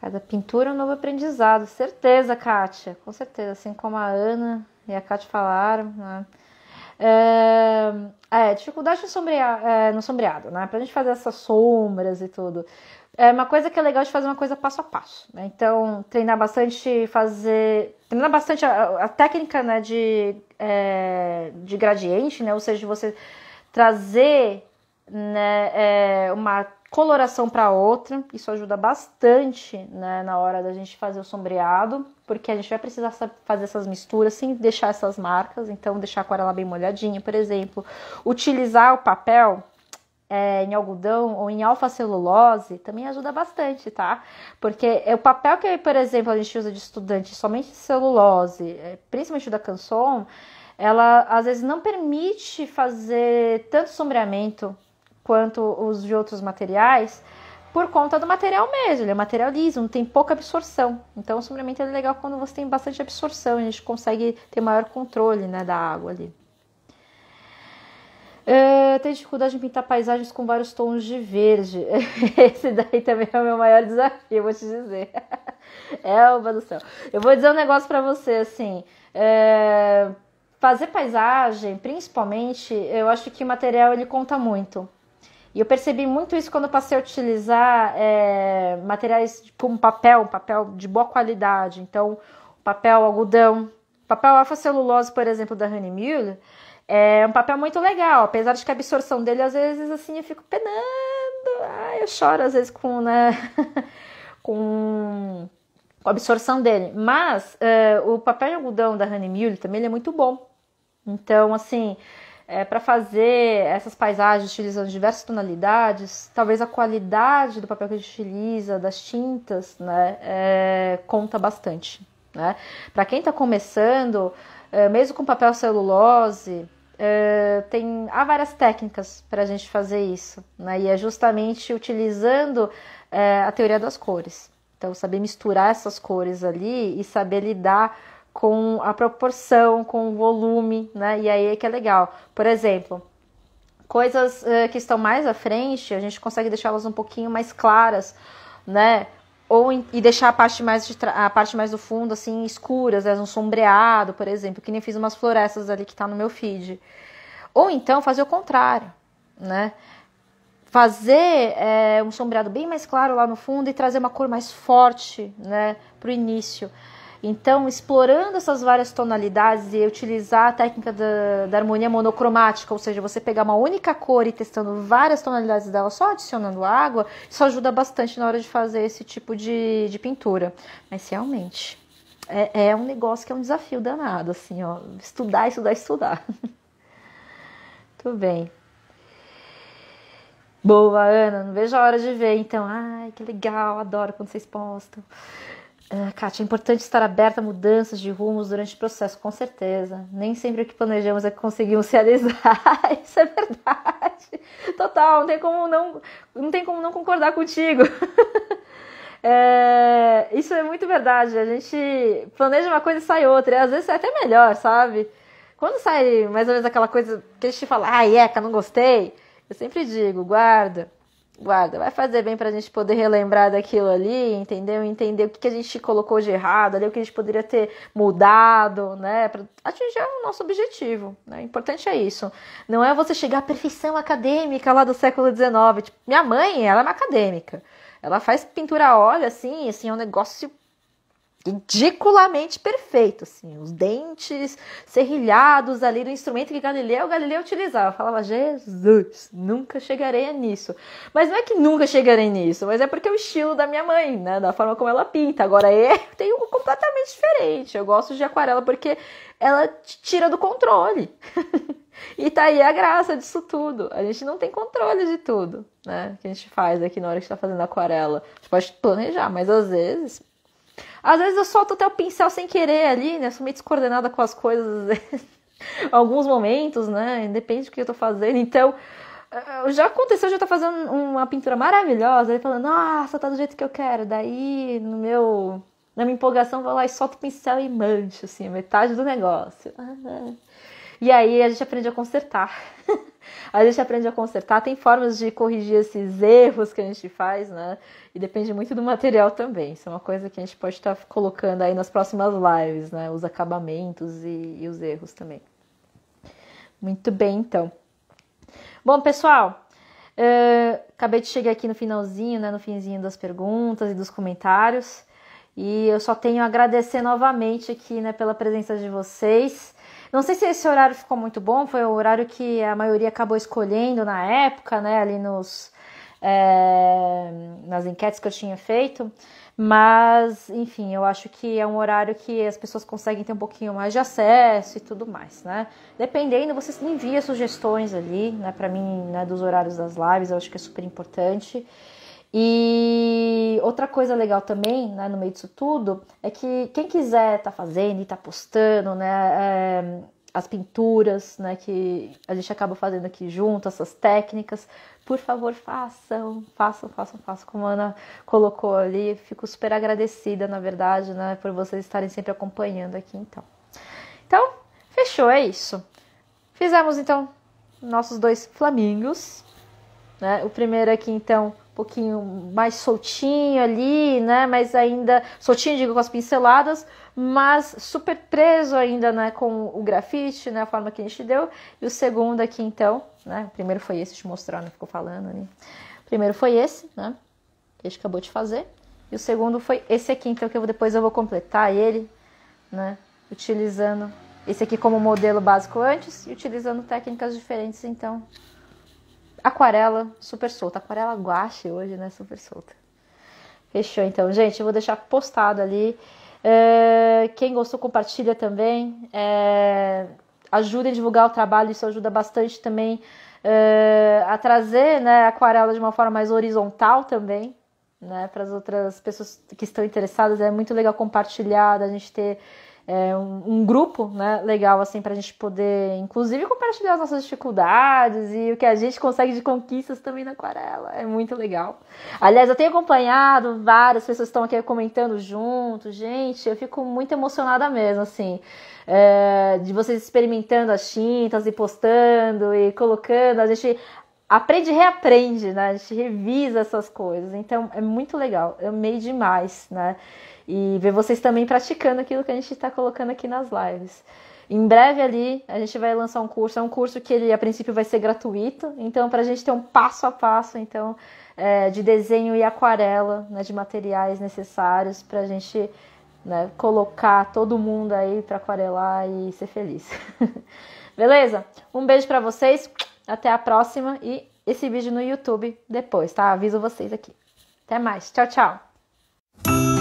Cada pintura é um novo aprendizado. Certeza, Kátia. Com certeza. Assim como a Ana e a Kátia falaram, né? É, é dificuldade no, sombrear, é, eh, no sombreado, né? Pra gente fazer essas sombras e tudo. É uma coisa que é legal de fazer uma coisa passo a passo. Né? Então, treinar bastante, fazer. Treinar bastante a, a técnica né, de, é, de gradiente, né? ou seja, você trazer né, é, uma coloração para outra. Isso ajuda bastante né, na hora da gente fazer o sombreado, porque a gente vai precisar fazer essas misturas sem deixar essas marcas. Então, deixar a aquarela bem molhadinha, por exemplo. Utilizar o papel é, em algodão ou em alfa-celulose também ajuda bastante, tá? Porque é o papel que, por exemplo, a gente usa de estudante somente celulose, é, principalmente da canson, ela às vezes não permite fazer tanto sombreamento quanto os de outros materiais por conta do material mesmo, ele é materialismo, material liso, não tem pouca absorção. Então, o sombreamento é legal quando você tem bastante absorção, a gente consegue ter maior controle né, da água ali. Uh, tenho dificuldade em pintar paisagens com vários tons de verde. Esse daí também é o meu maior desafio, vou te dizer. Elba do céu. Eu vou dizer um negócio para você, assim. É, fazer paisagem, principalmente, eu acho que o material ele conta muito. E eu percebi muito isso quando passei a utilizar é, materiais como tipo papel, papel de boa qualidade. Então, papel algodão, papel alfa celulose, por exemplo, da Honey Miller é um papel muito legal, apesar de que a absorção dele, às vezes, assim, eu fico penando. ai eu choro, às vezes, com, né? com a absorção dele. Mas eh, o papel em algodão da Honey Mule também ele é muito bom. Então, assim, é, para fazer essas paisagens utilizando diversas tonalidades, talvez a qualidade do papel que a gente utiliza, das tintas, né, é, conta bastante. Né? Para quem está começando, é, mesmo com papel celulose, Uh, tem há várias técnicas para a gente fazer isso, né? E é justamente utilizando uh, a teoria das cores. Então, saber misturar essas cores ali e saber lidar com a proporção, com o volume, né? E aí é que é legal. Por exemplo, coisas uh, que estão mais à frente, a gente consegue deixá-las um pouquinho mais claras, né? ou e deixar a parte mais de a parte mais do fundo assim escuras, né? um sombreado, por exemplo, que nem fiz umas florestas ali que está no meu feed. Ou então fazer o contrário, né? Fazer é, um sombreado bem mais claro lá no fundo e trazer uma cor mais forte, né, para o início. Então, explorando essas várias tonalidades e utilizar a técnica da, da, harmonia monocromática, ou seja, você pegar uma única cor e testando várias tonalidades dela, só adicionando água, isso ajuda bastante na hora de fazer esse tipo de, de pintura. Mas realmente é, é um negócio que é um desafio danado, assim, ó. Estudar, estudar, estudar. Tudo bem. Boa, Ana. Não vejo a hora de ver, então. Ai, que legal, adoro quando vocês postam. É, Kátia, é importante estar aberta a mudanças de rumos durante o processo, com certeza. Nem sempre o que planejamos é que conseguimos realizar. Isso é verdade. Total, não tem como não, não, tem como não concordar contigo. É, isso é muito verdade. A gente planeja uma coisa e sai outra. E às vezes é até melhor, sabe? Quando sai mais ou menos aquela coisa que a gente fala, ah, eca, não gostei. Eu sempre digo, guarda guarda, vai fazer bem para a gente poder relembrar daquilo ali, entendeu? Entender o que, que a gente colocou de errado, ali o que a gente poderia ter mudado, né? Para atingir o nosso objetivo. Né? O importante é isso. Não é você chegar à perfeição acadêmica lá do século XIX. Tipo, minha mãe, ela é uma acadêmica. Ela faz pintura a óleo, assim, assim, é um negócio ridiculamente perfeito, assim, os dentes serrilhados ali do instrumento que Galileu Galileu utilizava. Eu falava, Jesus, nunca chegarei nisso. Mas não é que nunca chegarei nisso, mas é porque é o estilo da minha mãe, né, da forma como ela pinta. Agora eu é, tenho um completamente diferente. Eu gosto de aquarela porque ela te tira do controle. e tá aí a graça disso tudo. A gente não tem controle de tudo, né, que a gente faz aqui na hora que está fazendo aquarela. A gente pode planejar, mas às vezes às vezes eu solto até o pincel sem querer ali, né? sou meio descoordenada com as coisas alguns momentos, né? Depende do que eu tô fazendo. Então, eh, já aconteceu de eu estar tá fazendo uma pintura maravilhosa, e falando, nossa, tá do jeito que eu quero. Daí, no meu. Na minha empolgação, vou lá e solto o pincel e mancho, assim, metade do negócio. E aí a gente aprende a consertar. a gente aprende a consertar. Tem formas de corrigir esses erros que a gente faz, né? E depende muito do material também. Isso é uma coisa que a gente pode estar colocando aí nas próximas lives, né? Os acabamentos e, e os erros também. Muito bem, então. Bom, pessoal, uh, acabei de chegar aqui no finalzinho, né? No finzinho das perguntas e dos comentários. E eu só tenho a agradecer novamente aqui, né, pela presença de vocês. Não sei se esse horário ficou muito bom, foi o horário que a maioria acabou escolhendo na época, né? Ali nos, é, nas enquetes que eu tinha feito. Mas, enfim, eu acho que é um horário que as pessoas conseguem ter um pouquinho mais de acesso e tudo mais, né? Dependendo, vocês envia sugestões ali, né, para mim, né, dos horários das lives, eu acho que é super importante. E outra coisa legal também, né, no meio disso tudo, é que quem quiser tá fazendo e tá postando, né, é, as pinturas, né, que a gente acaba fazendo aqui junto, essas técnicas, por favor, façam, façam, façam, façam, como a Ana colocou ali, fico super agradecida, na verdade, né, por vocês estarem sempre acompanhando aqui, então. Então, fechou, é isso. Fizemos, então, nossos dois flamingos, né, o primeiro aqui, então, um pouquinho mais soltinho ali, né? Mas ainda soltinho, digo, com as pinceladas, mas super preso ainda, né? Com o grafite, né? A forma que a gente deu. E o segundo aqui, então, né? O primeiro foi esse, te mostrar, não ficou falando ali. Né? O primeiro foi esse, né? Que a gente acabou de fazer. E o segundo foi esse aqui, então, que eu depois eu vou completar ele, né? Utilizando esse aqui como modelo básico antes e utilizando técnicas diferentes, então, aquarela super solta. Aquarela guache hoje, né? Super solta. Fechou então, gente. Eu vou deixar postado ali. É, quem gostou, compartilha também. É, ajuda a divulgar o trabalho, isso ajuda bastante também é, a trazer né, aquarela de uma forma mais horizontal também. Né, para as outras pessoas que estão interessadas, é muito legal compartilhar, a gente ter é, um, um, grupo né, legal assim para a gente poder, inclusive, compartilhar as nossas dificuldades e o que a gente consegue de conquistas também na aquarela. É muito legal. Aliás, eu tenho acompanhado várias pessoas estão aqui comentando junto, gente. Eu fico muito emocionada mesmo, assim, é, de vocês experimentando as tintas e postando e colocando. A gente aprende e reaprende, né? A gente revisa essas coisas. Então é muito legal. Eu amei demais, né? e ver vocês também praticando aquilo que a gente está colocando aqui nas lives. Em breve ali a gente vai lançar um curso, é um curso que ele a princípio vai ser gratuito, então para a gente ter um passo a passo então é, de desenho e aquarela, né, de materiais necessários para a gente né, colocar todo mundo aí para aquarelar e ser feliz. Beleza? Um beijo para vocês, até a próxima e esse vídeo no YouTube depois, tá? Aviso vocês aqui. Até mais, tchau, tchau.